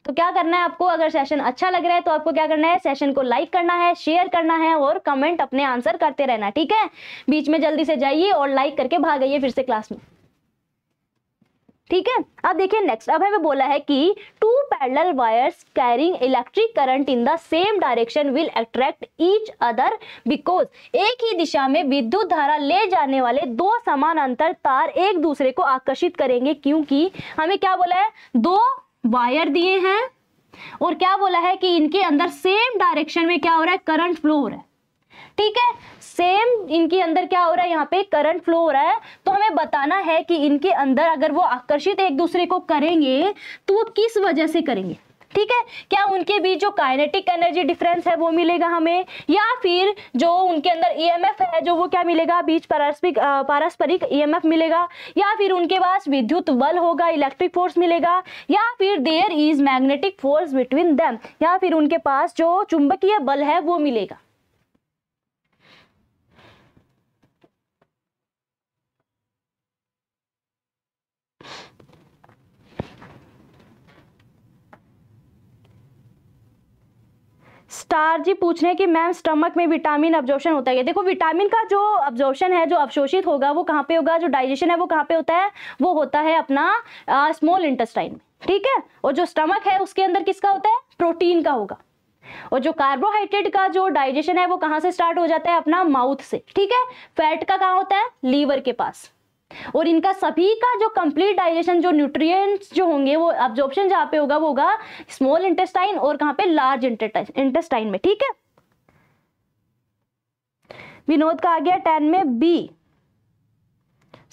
तो क्या करना है आपको अगर सेशन अच्छा लग रहा है तो आपको क्या करना है सेशन को लाइक करना है शेयर करना है और कमेंट अपने आंसर करते रहना ठीक है बीच में जल्दी से जाइए और लाइक करके भाग आइए फिर से क्लास में ठीक है अब देखिए नेक्स्ट अब हमें बोला है कि two parallel wires carrying electric current in the same direction will attract each other because एक ही दिशा में विद्युत धारा ले जाने वाले दो समानांतर तार एक दूसरे को आकर्षित करेंगे क्योंकि हमें क्या बोला है दो वायर दिए हैं और क्या बोला है कि इनके अंदर सेम डायरेक्शन में क्या हो रहा है करंट फ्लो हो रहा है ठीक है सेम इनके अंदर क्या हो रहा है यहाँ पे करंट फ्लो हो रहा है तो हमें बताना है कि इनके अंदर अगर वो आकर्षित एक दूसरे को करेंगे तो वो किस वजह से करेंगे ठीक है क्या उनके बीच जो काइनेटिक एनर्जी डिफरेंस है वो मिलेगा हमें या फिर जो उनके अंदर ईएमएफ है जो वो क्या मिलेगा बीच पारस्परिक पारस्परिक ईएमएफ मिलेगा या फिर उनके पास विद्युत बल होगा इलेक्ट्रिक फोर्स मिलेगा या फिर there is magnetic force between them या फिर उनके पास जो चुंबकीय बल है वो मिलेगा स्टार जी पूछ रहे हैं कि मैम स्टमक में विटामिन अब्जॉर्प्शन होता है देखो विटामिन का जो अब्जॉर्प्शन है जो अवशोषित होगा वो कहाँ पे होगा जो डाइजेशन है वो कहाँ पे होता है वो होता है अपना स्मॉल इंटेस्टाइन में ठीक है और जो स्टमक है उसके अंदर किसका होता है प्रोटीन का होगा और जो कार्बोहाइड्रेट का जो डाइजेशन है वो कहाँ से स्टार्ट हो जाता है अपना माउथ से ठीक है फैट का कहाँ होता है लीवर के पास और इनका सभी का जो कंप्लीट डाइजेशन जो न्यूट्रिएंट्स जो होंगे वो ऑब्जॉर्प्शन जहाँ पे होगा वो होगा स्मॉल इंटेस्टाइन और कहाँ पे लार्ज इंटेस्टाइन में ठीक है विनोद का आ गया टेन में बी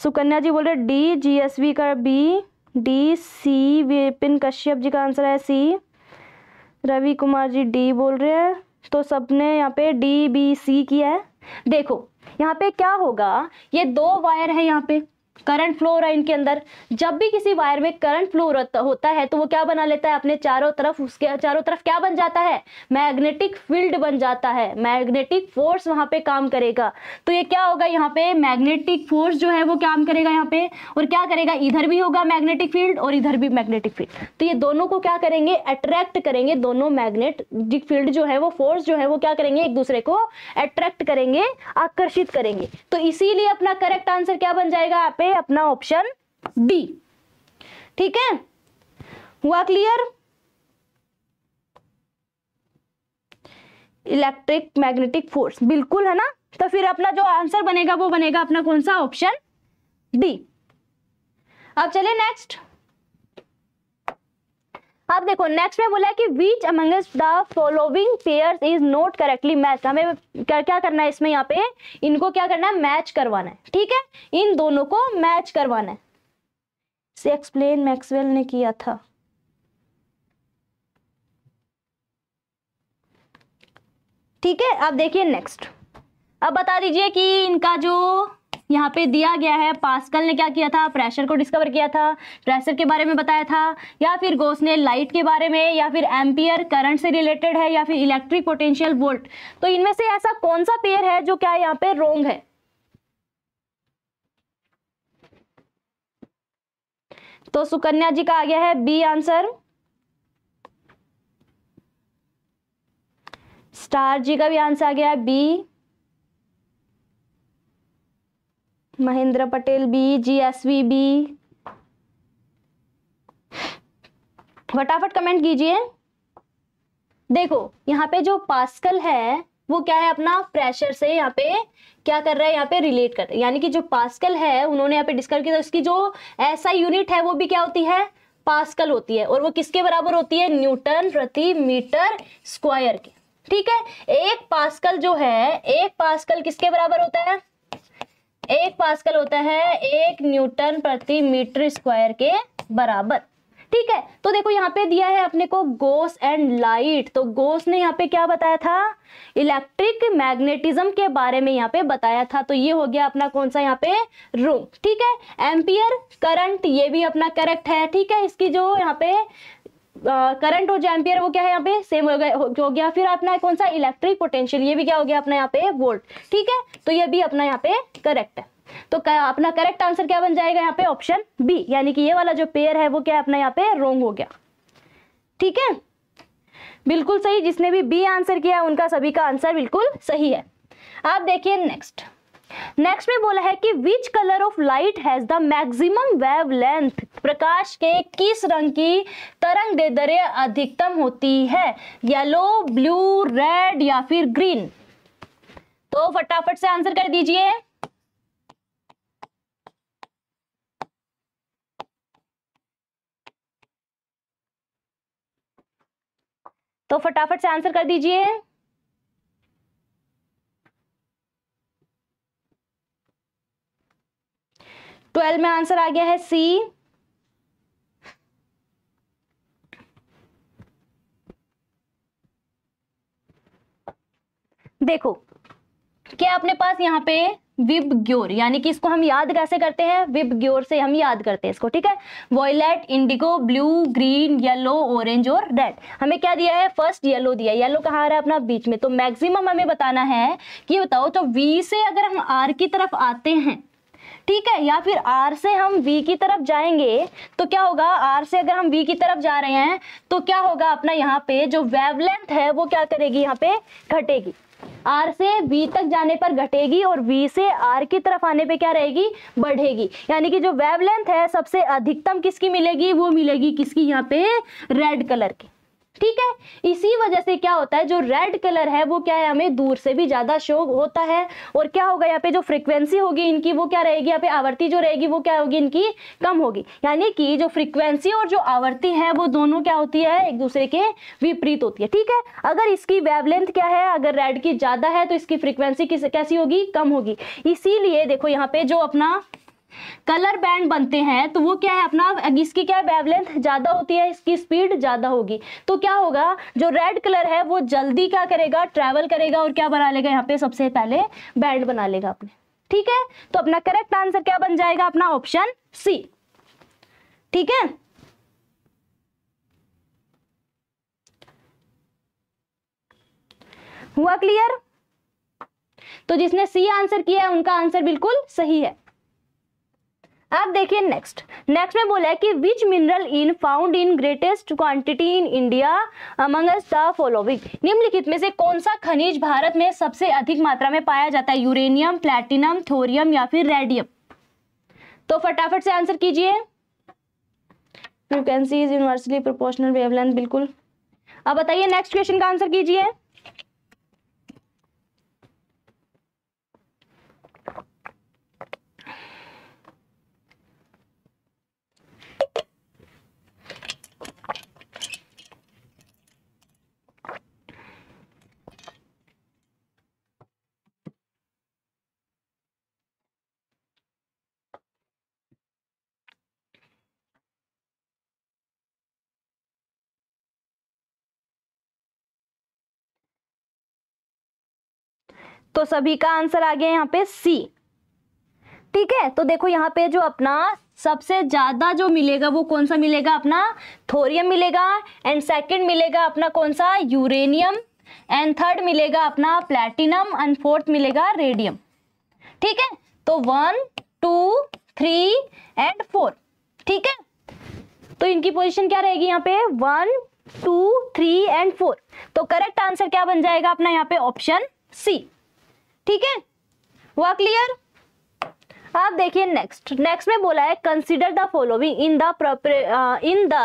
सुकन्या जी बोल रहे डी जीएसवी का B D C Vipin Kashyap ji का आंसर है सी रवि कुमार जी डी बोल रहे हैं तो सबने यहाँ पे डी बी सी किया है देखो यहाँ पे क्या होगा ये दो वायर है यहाँ पे करंट फ्लो हो रहा है इनके अंदर जब भी किसी वायर में करंट फ्लो होता है तो वो क्या बना लेता है अपने चारों तरफ उसके चारों तरफ क्या बन जाता है मैग्नेटिक फील्ड बन जाता है मैग्नेटिक फोर्स वहां पे काम करेगा तो ये क्या होगा यहाँ पे मैग्नेटिक फोर्स जो है वो काम करेगा यहाँ पे और क्या करेगा इधर भी होगा मैग्नेटिक फील्ड और इधर भी मैग्नेटिक फील्ड तो ये दोनों को क्या करेंगे अट्रैक्ट करेंगे दोनों मैग्नेटिक फील्ड जो है वो फोर्स जो है वो क्या करेंगे एक दूसरे को अट्रैक्ट करेंगे आकर्षित करेंगे तो इसीलिए अपना करेक्ट आंसर क्या बन जाएगा आप पे अपना ऑप्शन डी ठीक है हुआ क्लियर इलेक्ट्रिक मैग्नेटिक फोर्स बिल्कुल है ना तो फिर अपना जो आंसर बनेगा वो बनेगा अपना कौन सा ऑप्शन डी अब चले नेक्स्ट अब देखो नेक्स्ट में बोला कि which among the following pair is not correctly match हमें क्या करना है इसमें यहाँ पे इनको क्या करना है मैच करवाना है ठीक है इन दोनों को मैच करवाना है एक्सप्लेन मैक्सवेल ने किया था ठीक है अब देखिए नेक्स्ट अब बता दीजिए कि इनका जो यहाँ पे दिया गया है पास्कल ने क्या किया था प्रेशर को डिस्कवर किया था प्रेशर के बारे में बताया था या फिर गोस ने लाइट के बारे में या फिर एम्पियर करंट से रिलेटेड है या फिर इलेक्ट्रिक पोटेंशियल वोल्ट तो इनमें से ऐसा कौन सा पेयर है जो क्या यहाँ पे रोंग है तो सुकन्या जी का आ गया है बी आंसर स्टार जी का भी आंसर आ गया है B Mahendra Patel B GSV B फटाफट कमेंट कीजिए देखो यहाँ पे जो पास्कल है वो क्या है अपना प्रेशर से यहाँ पे क्या कर रहा है यहाँ पे रिलेट कर यानी कि जो पास्कल है उन्होंने यहाँ पे डिस्कस किया उसकी जो ऐसा यूनिट है वो भी क्या होती है पास्कल होती है और वो किसके बराबर होती है न्यूटन प्रति मीटर स्क्वायर के ठीक है एक पास्कल जो है एक पास्कल किसके बराबर होता है एक पास्कल होता है एक न्यूटन प्रति मीटर स्क्वायर के बराबर ठीक है तो देखो यहाँ पे दिया है अपने को गोस एंड लाइट तो गोस ने यहाँ पे क्या बताया था इलेक्ट्रिक मैग्नेटिज्म के बारे में यहाँ पे बताया था तो ये हो गया अपना कौन सा यहाँ पे रूम ठीक है एम्पियर करंट ये भी अपना करेक्ट है ठीक है इसकी जो यहाँ पे करंट और जो एम्पियर वो क्या है यहाँ पे सेम हो गया हो गया फिर अपना कौन सा इलेक्ट्रिक पोटेंशियल ये भी क्या हो गया अपना यहाँ पे वोल्ट ठीक है तो ये भी अपना यहाँ पे करेक्ट है तो अपना करेक्ट आंसर क्या बन जाएगा यहाँ पे ऑप्शन बी यानी कि ये वाला जो पेयर है वो क्या है अपना यहाँ पे रोंग हो गया ठीक है बिल्कुल सही जिसने भी बी आंसर किया उनका सभी का आंसर बिल्कुल सही है आप देखिए नेक्स्ट नेक्स्ट में बोला है कि which colour of light has the maximum length प्रकाश के किस रंग की तरंग दर अधिकतम होती है येलो ब्लू रेड या फिर ग्रीन तो फटाफट से आंसर कर दीजिए तो फटाफट से आंसर कर दीजिए ट्वेल्व में आंसर आ गया है सी देखो क्या अपने पास यहाँ पे विब ग्योर यानी कि इसको हम याद कैसे करते हैं विब ग्योर से हम याद करते हैं इसको ठीक है violet indigo blue green yellow orange और रेड हमें क्या दिया है फर्स्ट येलो दिया येलो कहाँ आ रहा है अपना बीच में तो मैक्सिमम हमें बताना है कि बताओ तो वी से अगर हम आर की तरफ आते हैं ठीक है या फिर आर से हम वी की तरफ जाएंगे तो क्या होगा आर से अगर हम वी की तरफ जा रहे हैं तो क्या होगा अपना यहाँ पे जो वेवलेंथ है वो क्या करेगी यहाँ पे घटेगी आर से वी तक जाने पर घटेगी और बी से आर की तरफ आने पे क्या रहेगी बढ़ेगी यानी कि जो वेवलेंथ है सबसे अधिकतम किसकी मिलेगी वो मिलेगी किसकी यहाँ पे रेड कलर की ठीक है इसी वजह से क्या होता है जो रेड कलर है वो क्या है हमें दूर से भी ज्यादा शो होता है और क्या होगा यहाँ पे जो फ्रीक्वेंसी होगी इनकी वो क्या रहेगी यहाँ पे आवर्ती जो रहेगी वो क्या होगी इनकी कम होगी यानी कि जो फ्रीक्वेंसी और जो आवर्ती है वो दोनों क्या होती है एक दूसरे के विपरीत होती है ठीक है अगर इसकी वेवलेंथ क्या है अगर रेड की ज्यादा है तो इसकी फ्रिक्वेंसी कैसी होगी कम होगी इसीलिए देखो यहाँ पे जो अपना कलर बैंड बनते हैं तो वो क्या है अपना इसकी क्या वेवलेंथ ज़्यादा होती है इसकी स्पीड ज़्यादा होगी तो क्या होगा जो रेड कलर है वो जल्दी क्या करेगा ट्रैवल करेगा और क्या बना लेगा यहाँ पे सबसे पहले बैंड बना लेगा अपने ठीक है तो अपना करेक्ट आंसर क्या बन जाएगा अपना ऑप्शन सी ठीक है हुआ क्लियर तो जिसने सी आंसर किया है उनका आंसर बिल्कुल सही है अब देखिए नेक्स्ट नेक्स्ट में बोला है कि which mineral in found in greatest quantity in India among following निम्नलिखित में से कौन सा खनिज भारत में सबसे अधिक मात्रा में पाया जाता है यूरेनियम प्लैटिनम थोरियम या फिर रेडियम तो फटाफट से आंसर कीजिए frequency is universally proportional wavelength बिल्कुल अब बताइए नेक्स्ट क्वेश्चन का आंसर कीजिए तो सभी का आंसर आ गया यहाँ पे सी ठीक है तो देखो यहाँ पे जो अपना सबसे ज्यादा जो मिलेगा वो कौन सा मिलेगा अपना थोरियम मिलेगा एंड सेकंड मिलेगा अपना कौन सा यूरेनियम एंड थर्ड मिलेगा अपना प्लेटिनम एंड फोर्थ मिलेगा रेडियम ठीक है तो one two three and four ठीक है तो इनकी पोजीशन क्या रहेगी यहाँ पे one two three and four तो करेक्ट आंसर क्या बन जाएगा अपना यहाँ पे ऑप्शन सी ठीक है हुआ क्लियर अब देखिए नेक्स्ट नेक्स्ट में बोला है consider the following in the in the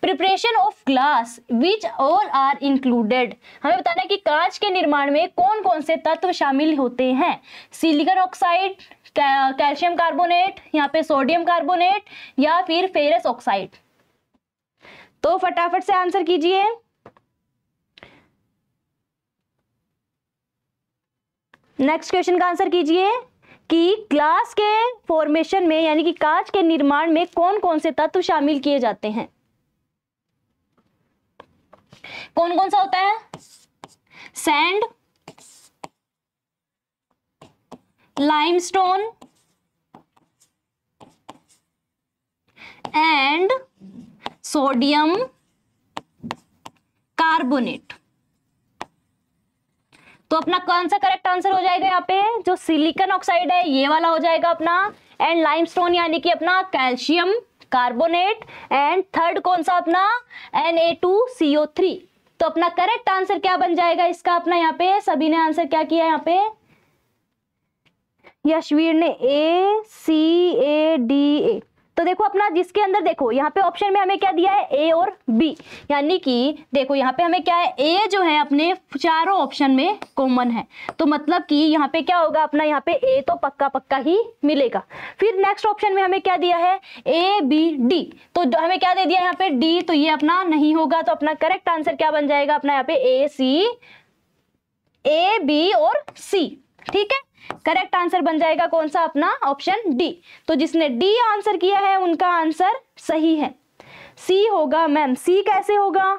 preparation of glass which all are included हमें बताना है कि कांच के निर्माण में कौन कौन से तत्व शामिल होते हैं सिलिकन ऑक्साइड कैल्शियम कार्बोनेट यहाँ पे सोडियम कार्बोनेट या फिर फेरस ऑक्साइड तो फटाफट से आंसर कीजिए नेक्स्ट क्वेश्चन का आंसर कीजिए कि ग्लास के फॉर्मेशन में यानी कि कांच के निर्माण में कौन कौन से तत्व शामिल किए जाते हैं कौन कौन सा होता है sand limestone and sodium carbonate तो अपना कौन सा करेक्ट आंसर हो जाएगा यहाँ पे जो सिलिकन ऑक्साइड है ये वाला हो जाएगा अपना एंड लाइमस्टोन यानी कि अपना कैल्शियम कार्बोनेट एंड थर्ड कौन सा अपना एन ए टू थ्री तो अपना करेक्ट आंसर क्या बन जाएगा इसका अपना यहाँ पे सभी ने आंसर क्या किया यहाँ पे यशवीर ने ए सी ए डी ए तो देखो अपना जिसके अंदर देखो यहाँ पे ऑप्शन में हमें क्या दिया है ए और बी यानी कि देखो यहाँ पे हमें क्या है ए जो है अपने चारों ऑप्शन में कॉमन है तो मतलब कि यहाँ पे क्या होगा अपना यहाँ पे ए तो पक्का पक्का ही मिलेगा फिर नेक्स्ट ऑप्शन में हमें क्या दिया है ए बी डी तो हमें क्या दे दिया यहाँ पे डी तो ये अपना नहीं होगा तो अपना करेक्ट आंसर क्या बन जाएगा अपना यहाँ पे ए सी ए बी और सी ठीक है करेक्ट आंसर बन जाएगा कौन सा अपना ऑप्शन डी तो जिसने डी आंसर किया है उनका आंसर सही है सी होगा मैम सी कैसे होगा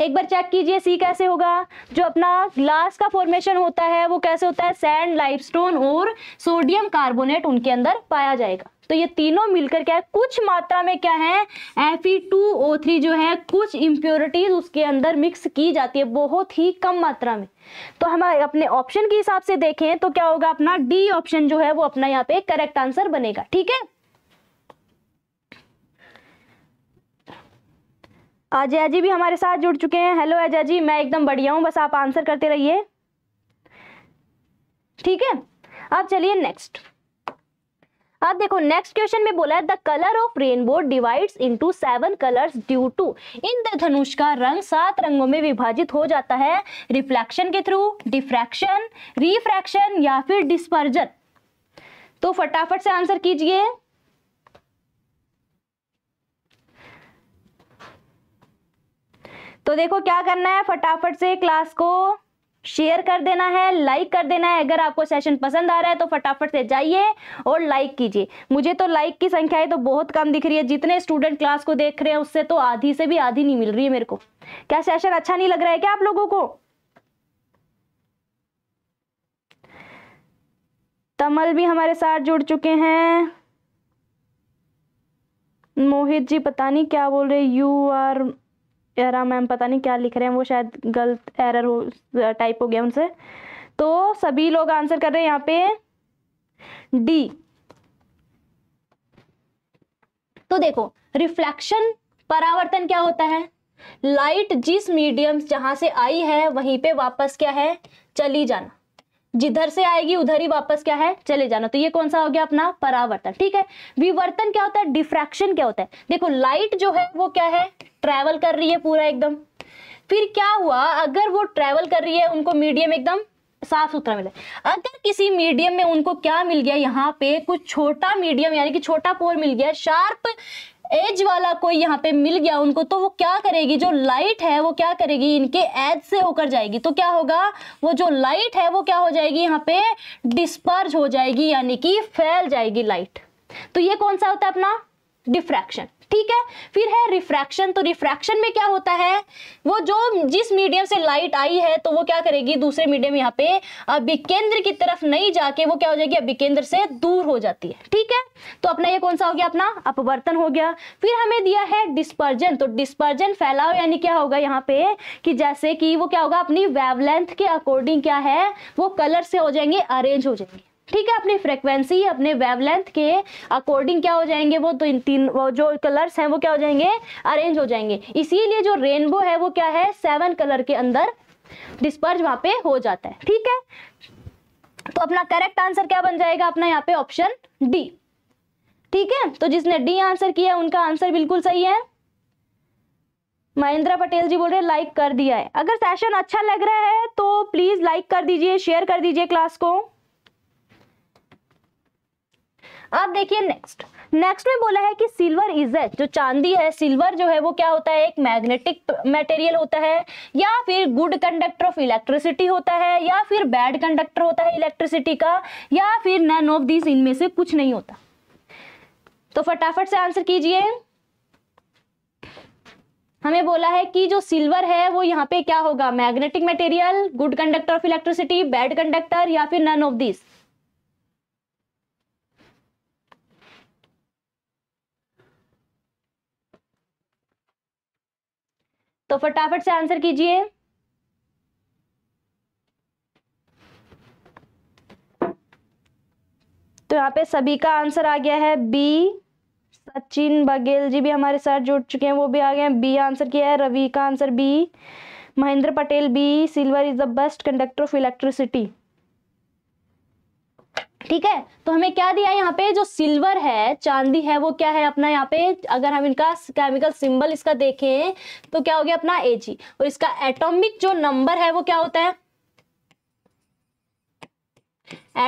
एक बार चेक कीजिए सी कैसे होगा जो अपना ग्लास का फॉर्मेशन होता है वो कैसे होता है सैंड लाइफस्टोन और सोडियम कार्बोनेट उनके अंदर पाया जाएगा तो ये तीनों मिलकर क्या है कुछ मात्रा में क्या है एफ थ्री जो है कुछ इम्प्योरिटीज उसके अंदर मिक्स की जाती है बहुत ही कम मात्रा में तो हम अपने ऑप्शन के हिसाब से देखें तो क्या होगा अपना डी ऑप्शन जो है वो अपना यहाँ पे करेक्ट आंसर बनेगा ठीक है अजय जी भी हमारे साथ जुड़ चुके हैं हेलो अजय जी मैं एकदम बढ़िया हूँ बस आप आंसर करते रहिए ठीक है अब चलिए नेक्स्ट अब हाँ, देखो नेक्स्ट क्वेश्चन में बोला है the colour of rainbow divides into seven colours due to इंद्रधनुष का रंग सात रंगों में विभाजित हो जाता है रिफ्लेक्शन के थ्रू डिफ्रैक्शन रिफ्रैक्शन या फिर डिस्पर्जन तो फटाफट से आंसर कीजिए तो देखो क्या करना है फटाफट से क्लास को शेयर कर देना है लाइक कर देना है अगर आपको सेशन पसंद आ रहा है तो फटाफट से जाइए और लाइक कीजिए मुझे तो लाइक की संख्याएं तो बहुत कम दिख रही है जितने स्टूडेंट क्लास को देख रहे हैं उससे तो आधी से भी आधी नहीं मिल रही है मेरे को क्या सेशन अच्छा नहीं लग रहा है क्या आप लोगों को तमल भी हमारे साथ जुड़ चुके हैं मोहित जी पता नहीं क्या बोल रहे यू आर एरा मैम पता नहीं क्या लिख रहे हैं वो शायद गलत एरर हो टाइप हो गया उनसे तो सभी लोग आंसर कर रहे हैं यहाँ पे डी तो देखो रिफ्लेक्शन परावर्तन क्या होता है लाइट जिस मीडियम जहां से आई है वहीं पे वापस क्या है चली जाना जिधर से आएगी उधर ही वापस क्या है चले जाना तो ये कौन सा हो गया अपना परावर्तन ठीक है विवर्तन क्या होता है डिफ्रैक्शन क्या होता है देखो लाइट जो है वो क्या है ट्रैवल कर रही है पूरा एकदम फिर क्या हुआ अगर वो ट्रैवल कर रही है उनको मीडियम एकदम साफ सुथरा मिला अगर किसी मीडियम में उनको क्या मिल गया यहाँ पे कुछ छोटा मीडियम यानी कि छोटा पोर मिल गया शार्प एज वाला कोई यहाँ पे मिल गया उनको तो वो क्या करेगी जो लाइट है वो क्या करेगी इनके एज से होकर जाएगी तो क्या होगा वो जो लाइट है वो क्या हो जाएगी यहाँ पे डिस्पर्ज हो जाएगी यानी कि फैल जाएगी लाइट तो ये कौन सा होता है अपना डिफ्रैक्शन ठीक है फिर है रिफ्रैक्शन तो रिफ्रैक्शन में क्या होता है वो जो जिस मीडियम से लाइट आई है तो वो क्या करेगी दूसरे मीडियम यहाँ पे अभिकेंद्र की तरफ नहीं जाके वो क्या हो जाएगी अभिकेंद्र से दूर हो जाती है ठीक है तो अपना ये कौन सा हो गया अपना अपवर्तन हो गया फिर हमें दिया है डिस्पर्जन तो डिस्पर्जन फैलाव यानी क्या होगा यहाँ पे कि जैसे कि वो क्या होगा अपनी वेवलेंथ के अकॉर्डिंग क्या है वो कलर से हो जाएंगे अरेंज हो जाएंगे ठीक है अपनी फ्रिक्वेंसी अपने वेवलेंथ के अकॉर्डिंग क्या हो जाएंगे वो तो इन तीन वो जो कलर्स हैं वो क्या हो जाएंगे अरेंज हो जाएंगे इसीलिए जो रेनबो है वो क्या है सेवन कलर के अंदर डिस्पर्ज वहां पे हो जाता है ठीक है तो अपना करेक्ट आंसर क्या बन जाएगा अपना यहाँ पे ऑप्शन डी ठीक है तो जिसने डी आंसर किया उनका आंसर बिल्कुल सही है महेंद्र पटेल जी बोल रहे लाइक कर दिया है अगर सेशन अच्छा लग रहा है तो प्लीज लाइक कर दीजिए शेयर कर दीजिए क्लास को अब देखिए नेक्स्ट नेक्स्ट में बोला है कि सिल्वर इज ए जो चांदी है सिल्वर जो है वो क्या होता है एक मैग्नेटिक मटेरियल होता है या फिर गुड कंडक्टर ऑफ इलेक्ट्रिसिटी होता है या फिर बैड कंडक्टर होता है इलेक्ट्रिसिटी का या फिर नन ऑफ दिस इनमें से कुछ नहीं होता तो फटाफट से आंसर कीजिए हमें बोला है कि जो सिल्वर है वो यहाँ पे क्या होगा magnetic material good conductor of electricity bad conductor या फिर नन ऑफ दिस तो फटाफट से आंसर कीजिए तो यहाँ पे सभी का आंसर आ गया है बी सचिन बघेल जी भी हमारे साथ जुड़ चुके हैं वो भी आ गए हैं बी आंसर किया है रवि का answer B Mahendra Patel B silver is the best conductor of electricity ठीक है तो हमें क्या दिया यहाँ पे जो सिल्वर है चांदी है वो क्या है अपना यहाँ पे अगर हम इनका केमिकल सिंबल इसका देखें तो क्या हो गया अपना ए और इसका एटॉमिक जो नंबर है वो क्या होता है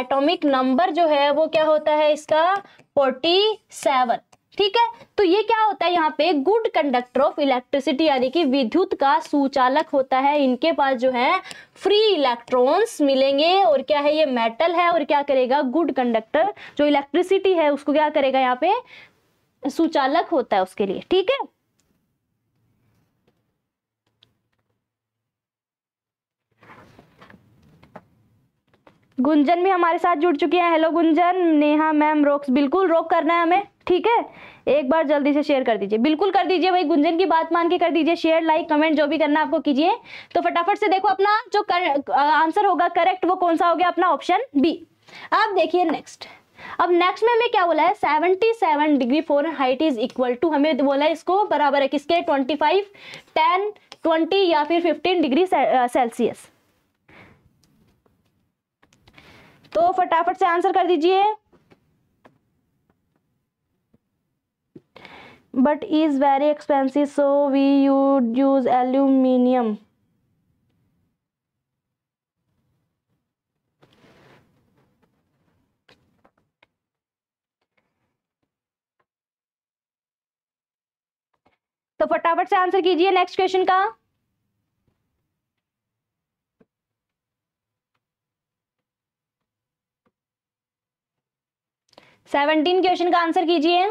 एटॉमिक नंबर जो है वो क्या होता है इसका फोर्टी सेवन ठीक है तो ये क्या होता है यहाँ पे गुड कंडक्टर ऑफ इलेक्ट्रिसिटी यानी कि विद्युत का सुचालक होता है इनके पास जो है फ्री इलेक्ट्रॉन्स मिलेंगे और क्या है ये मेटल है और क्या करेगा गुड कंडक्टर जो इलेक्ट्रिसिटी है उसको क्या करेगा यहाँ पे सुचालक होता है उसके लिए ठीक है गुंजन भी हमारे साथ जुड़ चुकी हैं hello Gunjan Neha ma'am rocks बिल्कुल रोक करना है हमें ठीक है एक बार जल्दी से शेयर कर दीजिए बिल्कुल कर दीजिए भाई गुंजन की बात मान के कर दीजिए शेयर लाइक कमेंट जो भी करना आपको कीजिए तो फटाफट से देखो अपना जो कर, आंसर होगा करेक्ट वो कौन सा हो गया अपना ऑप्शन बी अब देखिए नेक्स्ट अब नेक्स्ट में हमें क्या बोला है seventy seven degree Fahrenheit is equal to हमें तो बोला है इसको बराबर है किसके ट्वेंटी फाइव टेन ट्वेंटी या फिर फिफ्टीन डिग्री सेल्सियस तो फटाफट से आंसर कर दीजिए but is very expensive so we used use aluminium तो फटाफट से आंसर कीजिए नेक्स्ट क्वेश्चन का सेवनटीन क्वेश्चन का आंसर कीजिए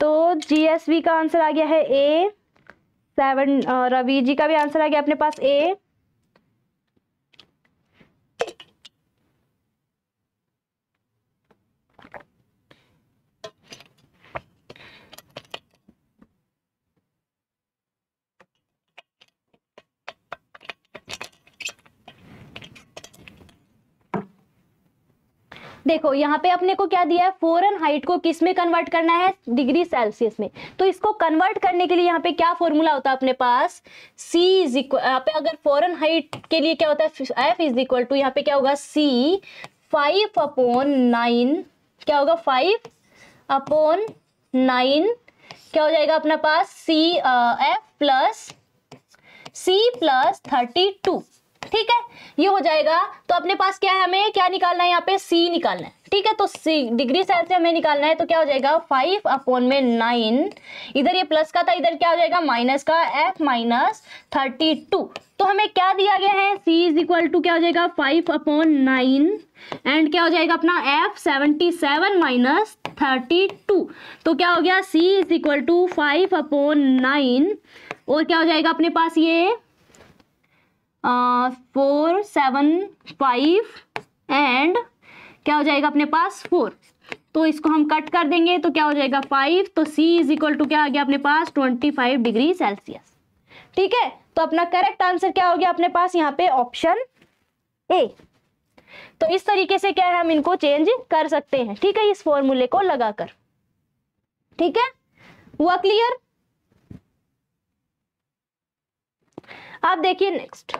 तो जीएसवी का आंसर आ गया है ए सेवन रवि जी का भी आंसर आ गया अपने पास ए देखो यहाँ पे अपने को क्या दिया है फोरन हाइट को किस में कन्वर्ट करना है डिग्री सेल्सियस में तो इसको कन्वर्ट करने के लिए यहाँ पे क्या फॉर्मूला होता है अपने पास सी इज इक्वल यहाँ पे अगर फोरन हाइट के लिए क्या होता है एफ इज इक्वल टू यहाँ पे क्या होगा सी फाइव अपोन नाइन क्या होगा फाइव अपोन नाइन क्या हो जाएगा अपना पास C F plus C plus thirty two ठीक है ये हो जाएगा तो अपने पास क्या है हमें क्या निकालना है यहाँ पे सी निकालना है ठीक है तो सी डिग्री सेल्सियस हमें निकालना है तो क्या हो जाएगा फाइव अपॉन में नाइन इधर ये प्लस का था इधर क्या हो जाएगा माइनस का एफ माइनस थर्टी टू तो हमें क्या दिया गया है सी इज इक्वल टू क्या हो जाएगा फाइव अपॉन नाइन एंड क्या हो जाएगा अपना F seventy seven minus thirty two तो क्या हो गया C is equal to five upon nine और क्या हो जाएगा अपने पास ये फोर सेवन फाइव एंड क्या हो जाएगा अपने पास फोर तो इसको हम कट कर देंगे तो क्या हो जाएगा फाइव तो सी इज इक्वल टू क्या आ गया अपने पास ट्वेंटी फाइव डिग्री सेल्सियस ठीक है तो अपना करेक्ट आंसर क्या हो गया अपने पास यहाँ पे ऑप्शन ए तो इस तरीके से क्या है हम इनको चेंज कर सकते हैं ठीक है इस फॉर्मूले को लगाकर ठीक है हुआ क्लियर आप देखिए नेक्स्ट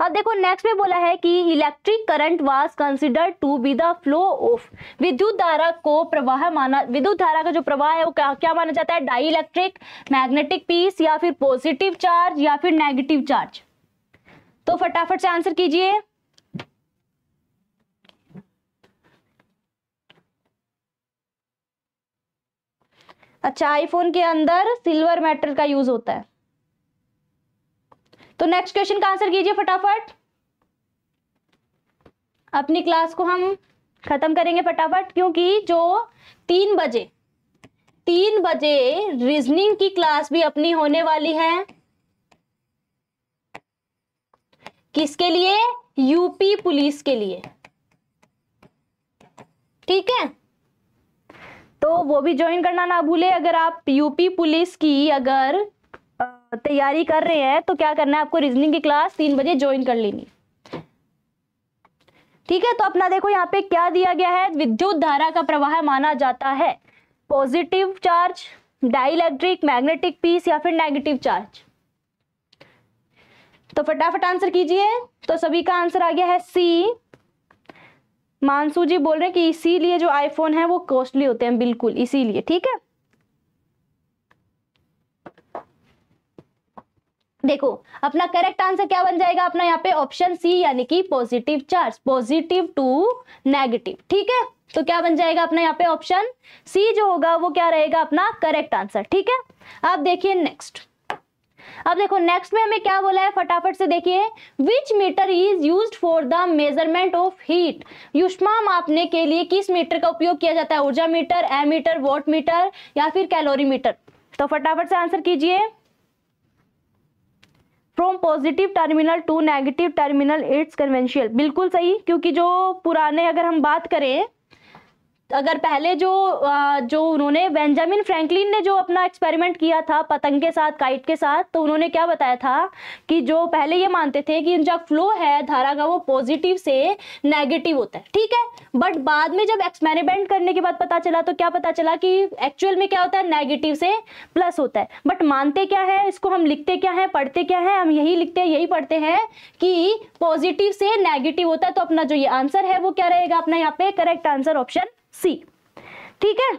अब देखो नेक्स्ट में बोला है कि electric current was consider to be the flow of विद्युत धारा को प्रवाह माना विद्युत धारा का जो प्रवाह है वो क्या, क्या माना जाता है डाई इलेक्ट्रिक मैग्नेटिक पीस या फिर पॉजिटिव चार्ज या फिर नेगेटिव चार्ज तो फटाफट से आंसर कीजिए अच्छा आईफोन के अंदर सिल्वर मेटल का यूज होता है तो नेक्स्ट क्वेश्चन का आंसर कीजिए फटाफट अपनी क्लास को हम खत्म करेंगे फटाफट क्योंकि जो तीन बजे तीन बजे रीजनिंग की क्लास भी अपनी होने वाली है किसके लिए यूपी पुलिस के लिए ठीक है तो वो भी ज्वाइन करना ना भूले अगर आप यूपी पुलिस की अगर तैयारी कर रहे हैं तो क्या करना है आपको रीजनिंग की क्लास तीन बजे ज्वाइन कर लेनी ठीक है तो अपना देखो यहाँ पे क्या दिया गया है विद्युत धारा का प्रवाह माना जाता है positive charge dielectric magnetic piece या फिर नेगेटिव चार्ज तो फटाफट आंसर कीजिए तो सभी का आंसर आ गया है सी मानसू जी बोल रहे हैं कि इसीलिए जो आईफोन है वो कॉस्टली होते हैं बिल्कुल इसीलिए ठीक है देखो अपना करेक्ट आंसर क्या बन जाएगा अपना यहाँ पे ऑप्शन सी यानी कि positive charge positive to negative ठीक है तो क्या बन जाएगा अपना यहाँ पे ऑप्शन सी जो होगा वो क्या रहेगा अपना करेक्ट आंसर ठीक है अब देखिए नेक्स्ट अब देखो नेक्स्ट में हमें क्या बोला है फटाफट से देखिए which meter is use for the measurement of heat युष्मा मापने के लिए किस मीटर का उपयोग किया जाता है ऊर्जा मीटर एमीटर वोट मीटर या फिर कैलोरी मीटर तो फटाफट से आंसर कीजिए from positive terminal to negative terminal it's conventional बिल्कुल सही क्योंकि जो पुराने अगर हम बात करें अगर पहले जो जो उन्होंने बेंजामिन फ्रैंकलिन ने जो अपना एक्सपेरिमेंट किया था पतंग के साथ काइट के साथ तो उन्होंने क्या बताया था कि जो पहले ये मानते थे कि उनका फ्लो है धारा का वो पॉजिटिव से नेगेटिव होता है ठीक है बट बाद में जब एक्सपेरिमेंट करने के बाद पता चला तो क्या पता चला कि एक्चुअल में क्या होता है नेगेटिव से प्लस होता है बट मानते क्या है इसको हम लिखते क्या है पढ़ते क्या है हम यही लिखते हैं यही पढ़ते हैं कि पॉजिटिव से नेगेटिव होता है तो अपना जो ये आंसर है वो क्या रहेगा अपना यहाँ पे करेक्ट आंसर ऑप्शन सी ठीक है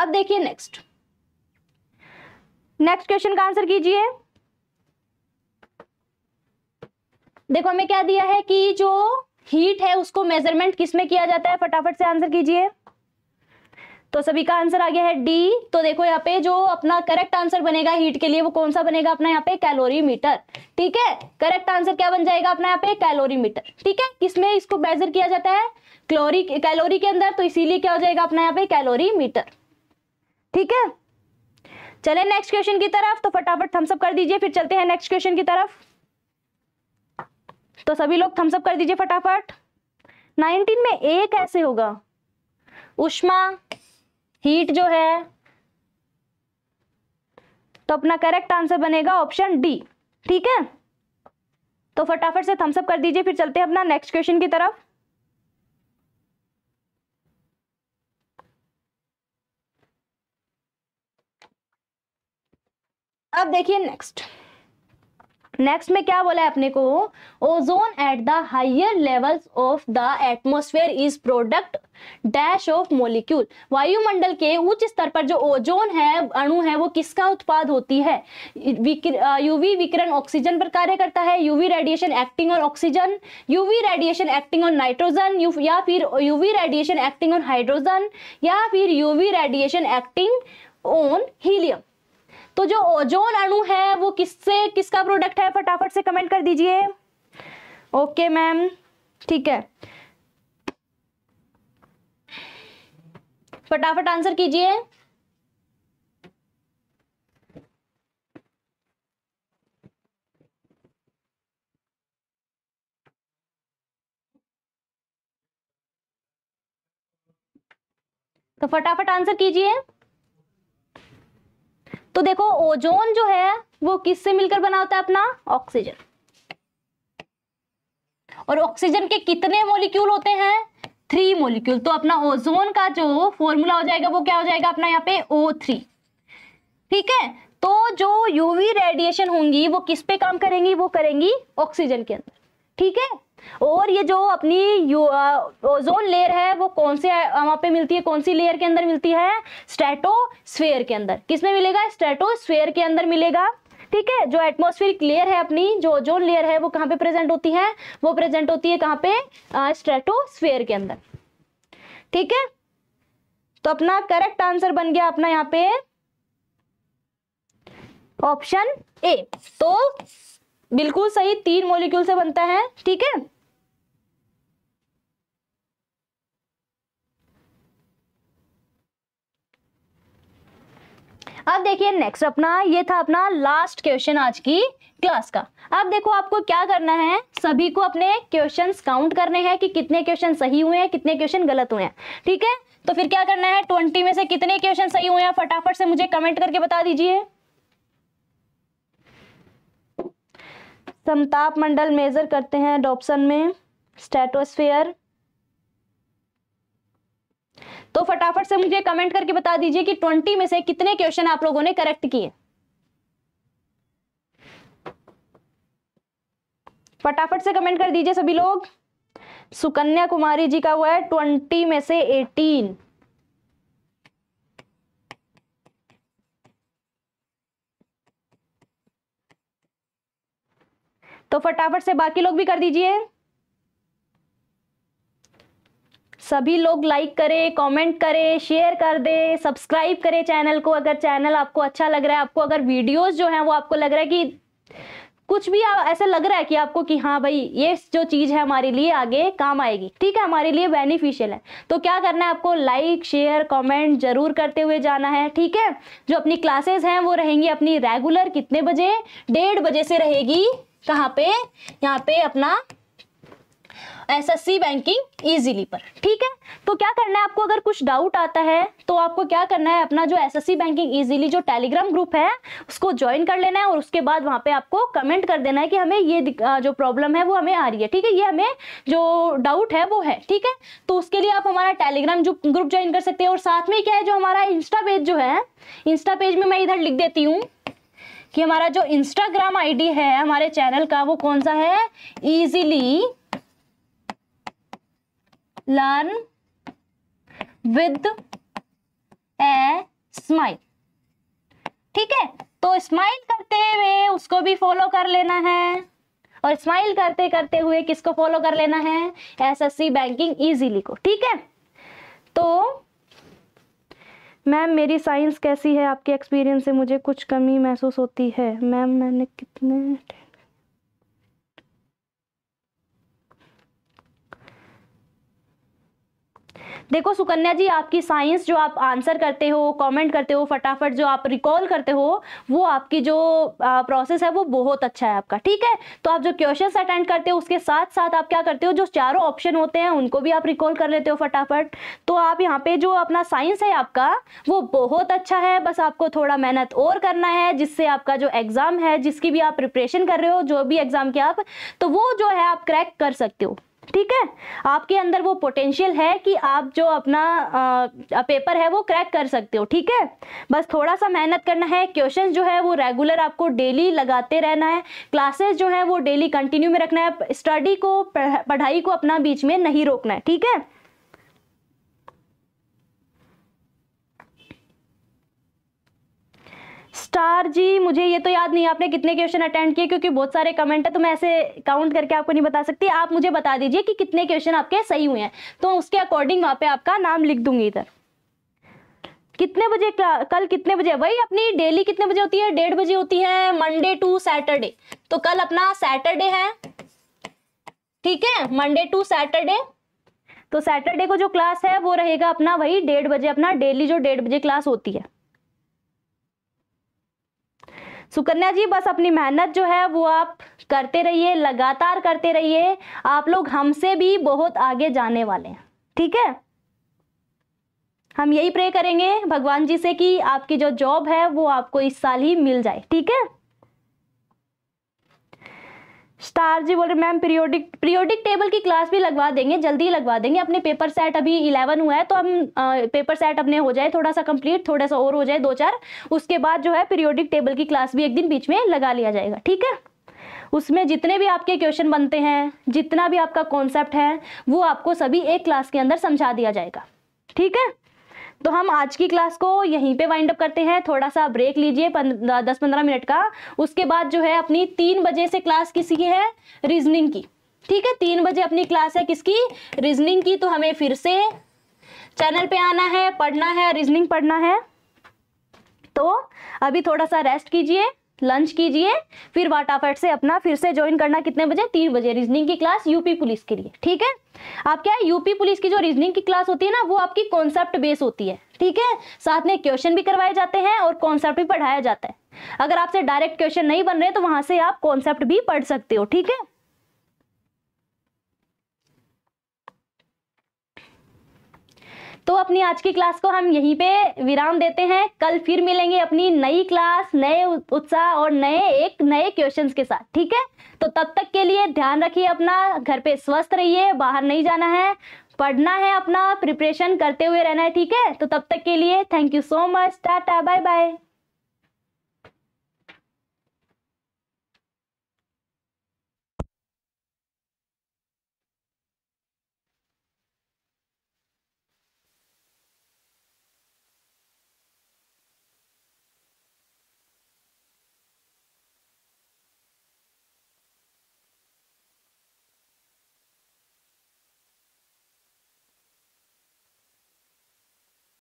अब देखिए नेक्स्ट नेक्स्ट क्वेश्चन का आंसर कीजिए देखो हमें क्या दिया है कि जो हीट है उसको मेजरमेंट किस में किया जाता है फटाफट से आंसर कीजिए तो सभी का आंसर आ गया है डी तो देखो यहाँ पे जो अपना करेक्ट आंसर बनेगा हीट के लिए वो कौन सा बनेगा अपना यहाँ पे कैलोरी मीटर ठीक है करेक्ट आंसर क्या बन जाएगा अपना यहाँ पे कैलोरी मीटर ठीक है किसमें इसको मेजर किया जाता है क्लोरी कैलोरी के अंदर तो इसीलिए क्या हो जाएगा अपना यहाँ पे कैलोरी मीटर ठीक है चले नेक्स्ट क्वेश्चन की तरफ तो फटाफट थम्सअप कर दीजिए फिर चलते हैं नेक्स्ट क्वेश्चन की तरफ तो सभी लोग थम्सअप कर दीजिए फटाफट नाइनटीन में ए कैसे होगा उष्मा हीट जो है तो अपना करेक्ट आंसर बनेगा ऑप्शन डी ठीक है तो फटाफट से थम्सअप कर दीजिए फिर चलते हैं अपना नेक्स्ट क्वेश्चन की तरफ अब देखिए नेक्स्ट नेक्स्ट में क्या बोला है अपने को ozone at the higher levels of the atmosphere is product dash of molecule वायुमंडल के उच्च स्तर पर जो ओजोन है अणु है वो किसका उत्पाद होती है यूवी विकिरण ऑक्सीजन पर कार्य करता है UV radiation acting on oxygen UV radiation acting on nitrogen या फिर UV radiation acting on hydrogen या फिर UV radiation acting on helium तो जो ओजोन अणु है वो किससे किसका प्रोडक्ट है फटाफट से कमेंट कर दीजिए ओके मैम ठीक है फटाफट आंसर कीजिए तो फटाफट आंसर कीजिए तो देखो ओजोन जो है वो किससे मिलकर बना होता है अपना ऑक्सीजन और ऑक्सीजन के कितने मोलिक्यूल होते हैं थ्री मोलिक्यूल तो अपना ओजोन का जो फॉर्मूला हो जाएगा वो क्या हो जाएगा अपना यहाँ पे ओ थ्री ठीक है तो जो यूवी रेडिएशन होंगी वो किस पे काम करेंगी वो करेंगी ऑक्सीजन के अंदर ठीक है और ये जो अपनी ओजोन लेयर है वो कौन से वहां पे मिलती है कौन सी लेयर के अंदर मिलती है स्ट्रेटोस्फेयर के अंदर किस में मिलेगा स्ट्रेटोस्फेयर के अंदर मिलेगा ठीक है जो एटमोस्फेरिक लेयर है अपनी जो ओजोन लेयर है वो कहाँ पे प्रेजेंट होती है वो प्रेजेंट होती है कहाँ पे स्ट्रेटोस्फेयर के अंदर ठीक है तो अपना करेक्ट आंसर बन गया अपना यहाँ पे ऑप्शन ए तो बिल्कुल सही तीन मोलिक्यूल से बनता है ठीक है अब देखिए नेक्स्ट अपना ये था अपना लास्ट क्वेश्चन आज की क्लास का अब देखो आपको क्या करना है सभी को अपने क्वेश्चंस काउंट करने हैं कि कितने क्वेश्चन सही हुए हैं कितने क्वेश्चन गलत हुए हैं ठीक है तो फिर क्या करना है ट्वेंटी में से कितने क्वेश्चन सही हुए हैं फटाफट से मुझे कमेंट करके बता दीजिए समताप मंडल मेजर करते हैं एडोप्सन में स्टेटोस्फेयर तो फटाफट से मुझे कमेंट करके बता दीजिए कि ट्वेंटी में से कितने क्वेश्चन आप लोगों ने करेक्ट किए फटाफट से कमेंट कर दीजिए सभी लोग सुकन्या कुमारी जी का हुआ है ट्वेंटी में से एटीन तो फटाफट से बाकी लोग भी कर दीजिए सभी लोग लाइक करें कमेंट करें शेयर कर दे सब्सक्राइब करें चैनल को अगर चैनल आपको अच्छा लग रहा है आपको अगर वीडियोस जो हैं वो आपको लग रहा है कि कुछ भी ऐसा लग रहा है कि आपको कि हाँ भाई ये जो चीज़ है हमारे लिए आगे काम आएगी ठीक है हमारे लिए बेनिफिशियल है तो क्या करना है आपको लाइक शेयर कमेंट जरूर करते हुए जाना है ठीक है जो अपनी क्लासेस हैं वो रहेंगी अपनी रेगुलर कितने बजे डेढ़ बजे से रहेगी कहाँ पे यहाँ पे अपना एसएससी बैंकिंग इजीली पर ठीक है तो क्या करना है आपको अगर कुछ डाउट आता है तो आपको क्या करना है अपना जो एसएससी बैंकिंग इजीली जो टेलीग्राम ग्रुप है उसको ज्वाइन कर लेना है और उसके बाद वहाँ पे आपको कमेंट कर देना है कि हमें ये जो प्रॉब्लम है वो हमें आ रही है ठीक है ये हमें जो डाउट है वो है ठीक है तो उसके लिए आप हमारा टेलीग्राम जो ग्रुप ज्वाइन कर सकते हैं और साथ में क्या है जो हमारा इंस्टा पेज जो है इंस्टा पेज में मैं इधर लिख देती हूँ कि हमारा जो इंस्टाग्राम आईडी है हमारे चैनल का वो कौन सा है easily learn with a smile ठीक है तो स्माइल करते हुए उसको भी फॉलो कर लेना है और स्माइल करते करते हुए किसको फॉलो कर लेना है एसएससी बैंकिंग इजीली को ठीक है तो मैम मेरी साइंस कैसी है आपके एक्सपीरियंस से मुझे कुछ कमी महसूस होती है मैम मैंने कितने देखो सुकन्या जी आपकी साइंस जो आप आंसर करते हो कमेंट करते हो फटाफट जो आप रिकॉल करते हो वो आपकी जो प्रोसेस है वो बहुत अच्छा है आपका ठीक है तो आप जो क्वेश्चन अटेंड करते हो उसके साथ साथ आप क्या करते हो जो चारों ऑप्शन होते हैं उनको भी आप रिकॉल कर लेते हो फटाफट तो आप यहाँ पे जो अपना साइंस है आपका वो बहुत अच्छा है बस आपको थोड़ा मेहनत और करना है जिससे आपका जो एग्ज़ाम है जिसकी भी आप प्रिपरेशन कर रहे हो जो भी एग्ज़ाम की आप तो वो जो है आप क्रैक कर सकते हो ठीक है आपके अंदर वो पोटेंशियल है कि आप जो अपना आ, पेपर है वो क्रैक कर सकते हो ठीक है बस थोड़ा सा मेहनत करना है क्वेश्चन जो है वो रेगुलर आपको डेली लगाते रहना है क्लासेस जो है वो डेली कंटिन्यू में रखना है स्टडी को पढ़ाई को अपना बीच में नहीं रोकना है ठीक है स्टार जी मुझे ये तो याद नहीं आपने कितने क्वेश्चन अटेंड किए क्योंकि बहुत सारे कमेंट है तो मैं ऐसे काउंट करके आपको नहीं बता सकती आप मुझे बता दीजिए कि कितने क्वेश्चन आपके सही हुए हैं तो उसके अकॉर्डिंग वहाँ पे आपका नाम लिख दूंगी इधर कितने बजे कल कितने बजे वही अपनी डेली कितने बजे होती है डेढ़ बजे होती है मंडे टू सैटरडे तो कल अपना सैटरडे है ठीक है मंडे टू सैटरडे तो सैटरडे को जो क्लास है वो रहेगा अपना वही डेढ़ बजे अपना डेली जो डेढ़ बजे क्लास होती है सुकन्या जी बस अपनी मेहनत जो है वो आप करते रहिए लगातार करते रहिए आप लोग हमसे भी बहुत आगे जाने वाले हैं ठीक है हम यही प्रे करेंगे भगवान जी से कि आपकी जो जॉब है वो आपको इस साल ही मिल जाए ठीक है स्टार जी बोल रहे मैम पीरियोडिक पीरियोडिक टेबल की क्लास भी लगवा देंगे जल्दी लगवा देंगे अपने पेपर सेट अभी इलेवन हुआ है तो हम आ, पेपर सेट अपने हो जाए थोड़ा सा कंप्लीट थोड़ा सा और हो जाए दो चार उसके बाद जो है पीरियोडिक टेबल की क्लास भी एक दिन बीच में लगा लिया जाएगा ठीक है उसमें जितने भी आपके क्वेश्चन बनते हैं जितना भी आपका कॉन्सेप्ट है वो आपको सभी एक क्लास के अंदर समझा दिया जाएगा ठीक है तो हम आज की क्लास को यहीं पे वाइंड अप करते हैं थोड़ा सा ब्रेक लीजिए दस पंद्रह मिनट का उसके बाद जो है अपनी तीन बजे से क्लास किसकी है रीजनिंग की ठीक है तीन बजे अपनी क्लास है किसकी रीजनिंग की तो हमें फिर से चैनल पे आना है पढ़ना है रीजनिंग पढ़ना है तो अभी थोड़ा सा रेस्ट कीजिए लंच कीजिए फिर वाटाफट से अपना फिर से ज्वाइन करना कितने बजे तीन बजे रीजनिंग की क्लास यूपी पुलिस के लिए ठीक है आप क्या है यूपी पुलिस की जो रीजनिंग की क्लास होती है ना वो आपकी कॉन्सेप्ट बेस होती है ठीक है साथ में क्वेश्चन भी करवाए जाते हैं और कॉन्सेप्ट भी पढ़ाया जाता है अगर आपसे डायरेक्ट क्वेश्चन नहीं बन रहे तो वहां से आप कॉन्सेप्ट भी पढ़ सकते हो ठीक है तो अपनी आज की क्लास को हम यहीं पे विराम देते हैं कल फिर मिलेंगे अपनी नई क्लास नए उत्साह और नए एक नए क्वेश्चंस के साथ ठीक है तो तब तक के लिए ध्यान रखिए अपना घर पे स्वस्थ रहिए बाहर नहीं जाना है पढ़ना है अपना प्रिपरेशन करते हुए रहना है ठीक है तो तब तक के लिए thank you so much tata bye bye